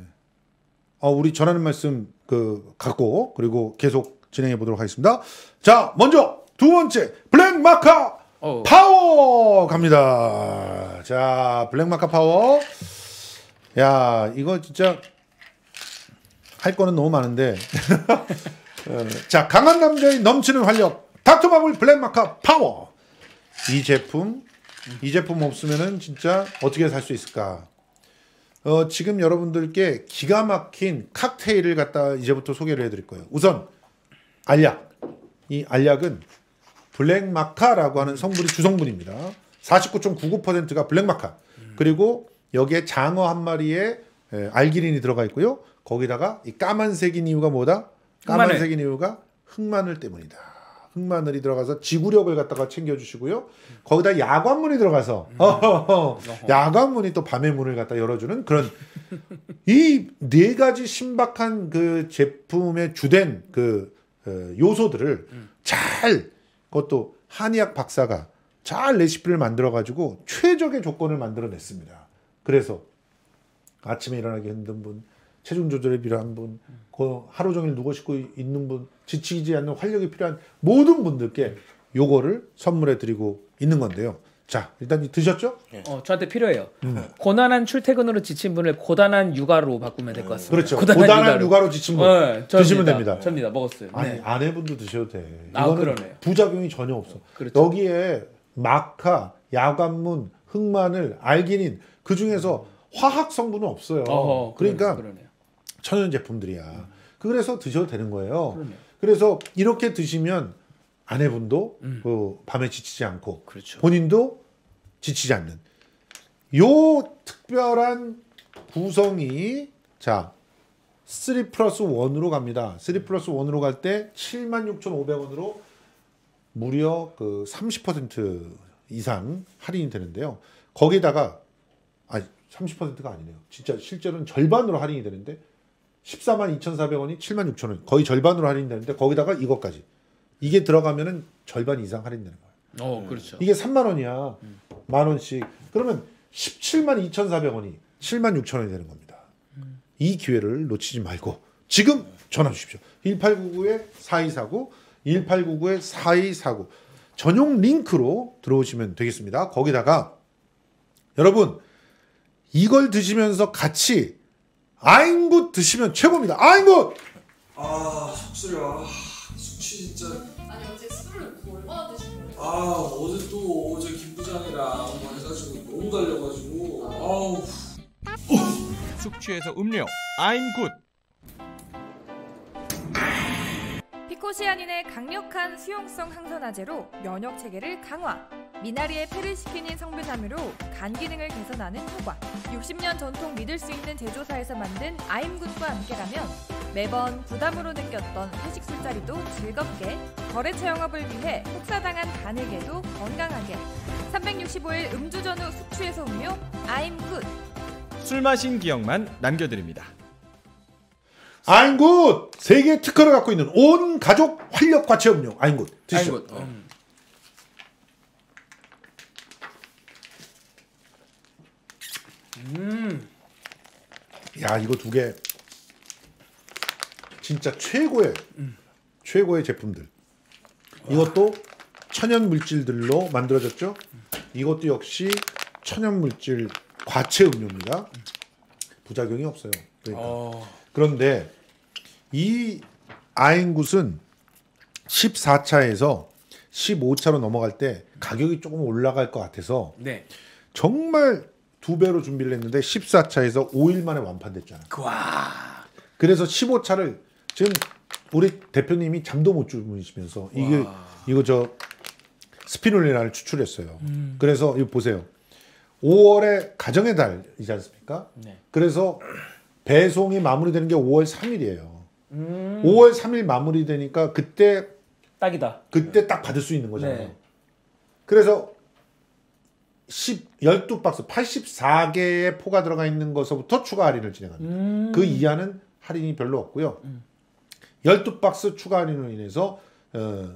Speaker 1: 어, 우리 전하는 말씀 그 갖고 그리고 계속 진행해 보도록 하겠습니다. 자, 먼저 두 번째 블랙 마카 어. 파워 갑니다. 자, 블랙 마카 파워. 야, 이거 진짜 할 거는 너무 많은데. 자, 강한 남자의 넘치는 활력. 닥터마블 블랙마카 파워. 이 제품, 이 제품 없으면은 진짜 어떻게 살 수 있을까? 어, 지금 여러분들께 기가 막힌 칵테일을 갖다 이제부터 소개를 해드릴 거예요. 우선, 알약. 이 알약은 블랙마카라고 하는 성분이 주성분입니다. 49.99%가 블랙마카. 그리고 여기에 장어 한 마리에 알기린이 들어가 있고요. 거기다가 이 까만색인 이유가 뭐다? 까만색인 이유가 흑마늘 때문이다. 흑마늘이 들어가서 지구력을 갖다가 챙겨주시고요. 거기다 야광문이 들어가서 음. 야광문이또 밤의 문을 갖다 열어주는 그런 이 네 가지 신박한 그 제품의 주된 그 어, 요소들을 음. 잘 그것도 한의학 박사가 잘 레시피를 만들어 가지고 최적의 조건을 만들어냈습니다. 그래서 아침에 일어나기 힘든 분, 체중 조절에 필요한 분, 그 하루 종일 누워 있고 있는 분, 지치지 않는 활력이 필요한 모든 분들께 요거를 선물해 드리고 있는 건데요. 자, 일단 드셨죠? 예. 어, 저한테 필요해요. 음. 고난한 출퇴근으로 지친 분을 고단한 육아로 바꾸면 될 것 같습니다. 그렇죠. 고단한, 고단한 육아로. 육아로. 지친 분 네, 드시면 됩니다. 접니다. 먹었어요. 아니, 네. 아내분도 드셔도 돼. 아, 이거는 아, 부작용이 전혀 없어. 그렇죠. 여기에 마카, 야간문, 흑마늘, 알기닌 그 중에서 음. 화학 성분은 없어요. 어허, 그러니까 그러네요. 천연 제품들이야. 음. 그래서 드셔도 되는 거예요. 그러네. 그래서 이렇게 드시면 아내분도 음. 그 밤에 지치지 않고 그렇죠. 본인도 지치지 않는 요 특별한 구성이 자3 플러스 1으로 갑니다. 3 음. 플러스 1으로 갈 때 76,500원으로 무려 그 30% 이상 할인이 되는데요. 거기다가 아니 30%가 아니네요. 진짜 실제로는 절반으로 할인이 되는데 14만 2,400원이 7만 6천원. 거의 절반으로 할인되는데 거기다가 이것까지. 이게 들어가면은 절반 이상 할인되는 거예요. 어, 그렇죠. 이게 3만 원이야. 음. 만 원씩. 그러면 17만 2,400원이 7만 6천원이 되는 겁니다. 음. 이 기회를 놓치지 말고 지금 전화 주십시오. 1899에 4249 1899에 4249 전용 링크로 들어오시면 되겠습니다. 거기다가 여러분 이걸 드시면서 같이 아인굿 드시면 최고입니다. 아인굿!
Speaker 3: 아, 속쓰려. 아, 숙취 진짜.
Speaker 2: 아니, 어제 술을 얼마나 드신 거요 아, 어제 또 어제 김 부장이랑 뭐 해가지고 너무 달려가지고. 아우. 숙취에서 음료, 아인굿!
Speaker 3: 피코시아닌의 강력한 수용성 항산화제로 면역 체계를 강화. 미나리의 폐를 시키는 성분함으로간 기능을 개선하는 효과. 60년 전통 믿을 수 있는 제조사에서 만든 아임군과
Speaker 1: 함께라면 매번 부담으로 느꼈던 회식 술자리도 즐겁게,
Speaker 3: 거래처 영업을 위해 혹사당한 간에게도 건강하게. 365일 음주 전후 숙취해소 음료 아임굿.
Speaker 1: 술 마신 기억만 남겨드립니다. 아임굿 세계 특허를 갖고 있는 온 가족 활력 과체 음료 아임굿 드시죠. 아임굿. 어. 야 이거 두 개 진짜 최고의 음. 최고의 제품들. 와. 이것도 천연 물질들로 만들어졌죠. 음. 이것도 역시 천연 물질 과체 음료입니다. 부작용이 없어요. 그러니까. 어. 그런데 이 아인굿은 14차에서 15차로 넘어갈 때 가격이 조금 올라갈 것 같아서 네. 정말 두 배로 준비를 했는데 14차에서 5일 만에 완판됐잖아. 와. 그래서 15차를 지금 우리 대표님이 잠도 못 주무시면서 이게 이거 저 스피놀리나를 추출했어요. 음. 그래서 이거 보세요. 5월에 가정의 달이지 않습니까? 네. 그래서 배송이 마무리되는 게 5월 3일이에요. 음. 5월 3일 마무리되니까 그때 딱이다. 그때 딱 받을 수 있는 거잖아요. 네. 그래서 10, 12박스 84개의 포가 들어가 있는 것서부터 추가 할인을 진행합니다. 음. 그 이하는 할인이 별로 없고요. 음. 12박스 추가 할인으로 인해서 어,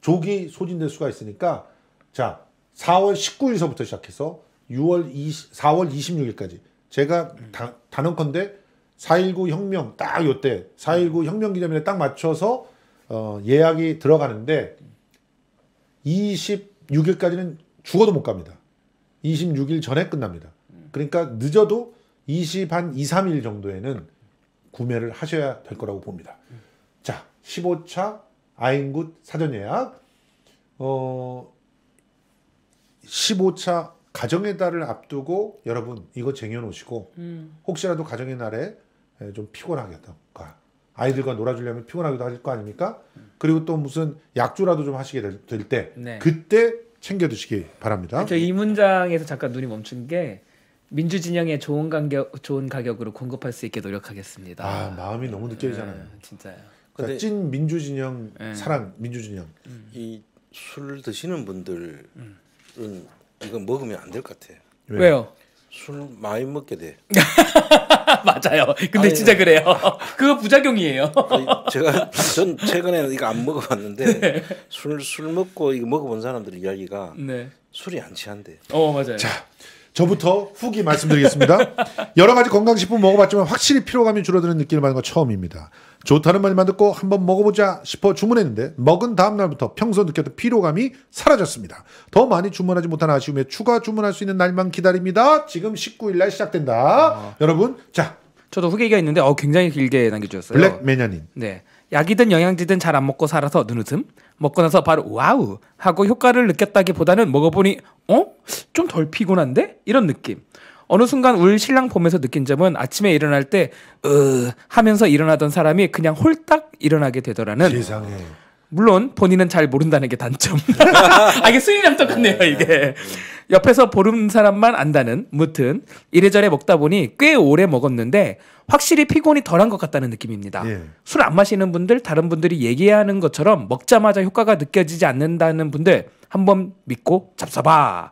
Speaker 1: 조기 소진될 수가 있으니까 자 4월 19일서부터 시작해서 6월 20, 4월 26일까지 제가 음. 단언컨대 4.19 혁명 딱 요때 4.19 음. 혁명 기념일에 딱 맞춰서 어, 예약이 들어가는데 26일까지는 죽어도 못 갑니다. 26일 전에 끝납니다. 그러니까 늦어도 20, 한 2, 3일 정도에는 구매를 하셔야 될 거라고 봅니다. 자, 15차 아인굿 사전 예약. 어, 15차 가정의 달을 앞두고 여러분 이거 쟁여놓으시고 음. 혹시라도 가정의 날에 좀피곤하겠다 아이들과 놀아주려면 피곤하기도 하실 거 아닙니까? 그리고 또 무슨 약주라도 좀 하시게 될때 네. 그때 챙겨 드시기 바랍니다. 저이 그렇죠. 문장에서 잠깐
Speaker 2: 눈이 멈춘 게 민주 진영에 좋은 가격 좋은 가격으로 공급할 수 있게 노력하겠습니다.
Speaker 3: 아, 마음이 너무 느껴지잖아요. 네,
Speaker 1: 진짜요. 그러니까 찐 민주 진영 네. 사랑
Speaker 3: 민주 진영. 음. 이술 드시는 분들은 음. 이거 먹으면 안 될 것 같아요. 왜요? 왜요? 술 많이 먹게 돼. 맞아요. 근데 아니, 진짜 그래요. 그거 부작용이에요. 제가 전 최근에는 이거 안 먹어봤는데 술술 네. 술 먹고 이거 먹어본 사람들 이야기가 네. 술이 안 취한대. 어 맞아요. 자
Speaker 1: 저부터 후기 말씀드리겠습니다. 여러 가지 건강식품 먹어봤지만 확실히 피로감이 줄어드는 느낌을 받는 건 처음입니다. 좋다는 말만 듣고 한번 먹어보자 싶어 주문했는데 먹은 다음 날부터 평소 느꼈던 피로감이 사라졌습니다. 더 많이 주문하지 못한 아쉬움에 추가 주문할 수 있는 날만 기다립니다. 지금 19일 날 시작된다. 아. 여러분 자 저도 후기가 있는데 어,
Speaker 2: 굉장히 길게 남겨주셨어요. 블랙 매냐님. 네. 약이든 영양제든 잘 안 먹고 살아서 느느음 먹고 나서 바로 와우 하고 효과를 느꼈다기보다는 먹어보니 어? 좀 덜 피곤한데? 이런 느낌 어느 순간 울 신랑 보면서 느낀 점은 아침에 일어날 때, 으, 하면서 일어나던 사람이 그냥 홀딱 일어나게 되더라는. 세상에. 물론 본인은 잘 모른다는 게 단점. 아, 이게 수인이랑 똑같네요, 이게. 네, 네. 옆에서 보는 사람만 안다는, 무튼, 이래저래 먹다 보니 꽤 오래 먹었는데, 확실히 피곤이 덜한 것 같다는 느낌입니다. 예. 술안 마시는 분들, 다른 분들이 얘기하는 것처럼 먹자마자 효과가 느껴지지 않는다는 분들, 한번 믿고 잡숴봐.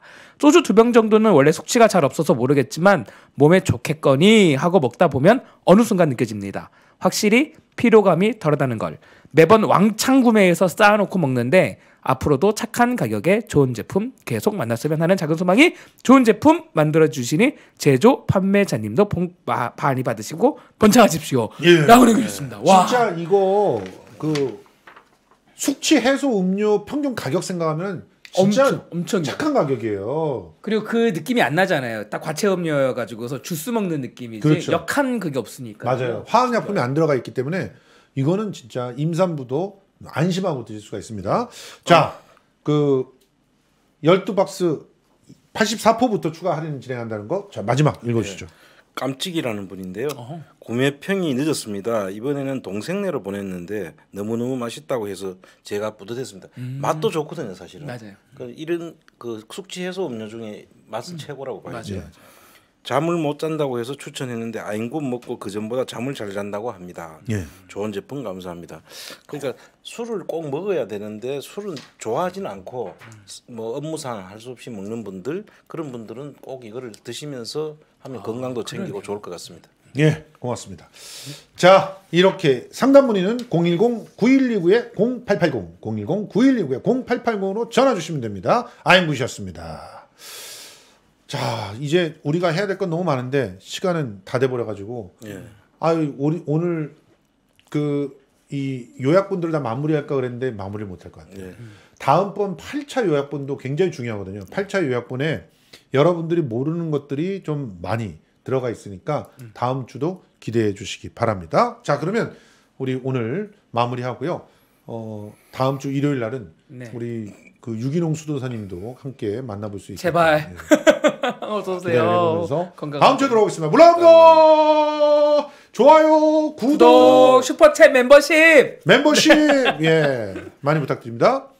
Speaker 2: 소주 두 병 정도는 원래 숙취가 잘 없어서 모르겠지만 몸에 좋겠거니 하고 먹다 보면 어느 순간 느껴집니다. 확실히 피로감이 덜하다는 걸 매번 왕창 구매해서 쌓아놓고 먹는데 앞으로도 착한 가격에 좋은 제품 계속 만났으면 하는 작은 소망이 좋은 제품 만들어 주시니 제조 판매자님도 봉, 마, 많이 받으시고 번창하십시오.
Speaker 1: 예. 라고 해주셨습니다. 와. 진짜 이거 그 숙취 해소 음료 평균 가격 생각하면 진짜 엄청, 엄청 착한 가격이에요.
Speaker 2: 그리고 그 느낌이 안 나잖아요. 딱 과체음료여 가지고서 주스 먹는 느낌이지 그렇죠. 역한 그게 없으니까. 맞아요.
Speaker 1: 화학약품이 안 들어가 있기 때문에 이거는 진짜 임산부도 안심하고 드실 수가 있습니다. 자, 어. 그 12박스 84포부터 추가 할인 진행한다는 거. 자, 마지막 읽어 주시죠. 네.
Speaker 3: 깜찍이라는 분인데요. 구매평이 늦었습니다. 이번에는 동생네로 보냈는데 너무너무 맛있다고 해서 제가 뿌듯했습니다. 음. 맛도 좋거든요, 사실은. 맞아요. 그 이런 그 숙취 해소 음료 중에 맛은 음. 최고라고 봐야죠. 맞아요. 예. 잠을 못 잔다고 해서 추천했는데 아인군 먹고 그 전보다 잠을 잘 잔다고 합니다. 예. 좋은 제품 감사합니다. 그러니까 술을 꼭 먹어야 되는데 술은 좋아하지는 않고 음. 뭐 업무상 할 수 없이 먹는 분들 그런 분들은 꼭 이거를 드시면서 하면 건강도 아, 챙기고 좋을 것 같습니다.
Speaker 1: 예, 고맙습니다. 자, 이렇게 상담 문의는 010-9129-0880, 010-9129-0880으로 전화 주시면 됩니다. 아임부셨습니다. 자, 이제 우리가 해야 될 건 너무 많은데 시간은 다 돼버려가지고. 예. 아유, 우리, 오늘 그 이요약본들을다 마무리할까 그랬는데 마무리를 못할 것 같아요. 예. 다음번 8차 요약본도 굉장히 중요하거든요. 8차 요약본에 여러분들이 모르는 것들이 좀 많이 들어가 있으니까 음. 다음 주도 기대해 주시기 바랍니다. 자, 그러면 우리 오늘 마무리하고요. 어, 다음 주 일요일 날은 네. 우리 그 유기농 수도사님도 함께 만나볼 수 있게 제발 어서 네. 오세요. 다음 주에 돌아오겠습니다. 물론 거 좋아요, 구독, 구독 슈퍼챗 멤버십, 멤버십 네. 예 많이 부탁드립니다.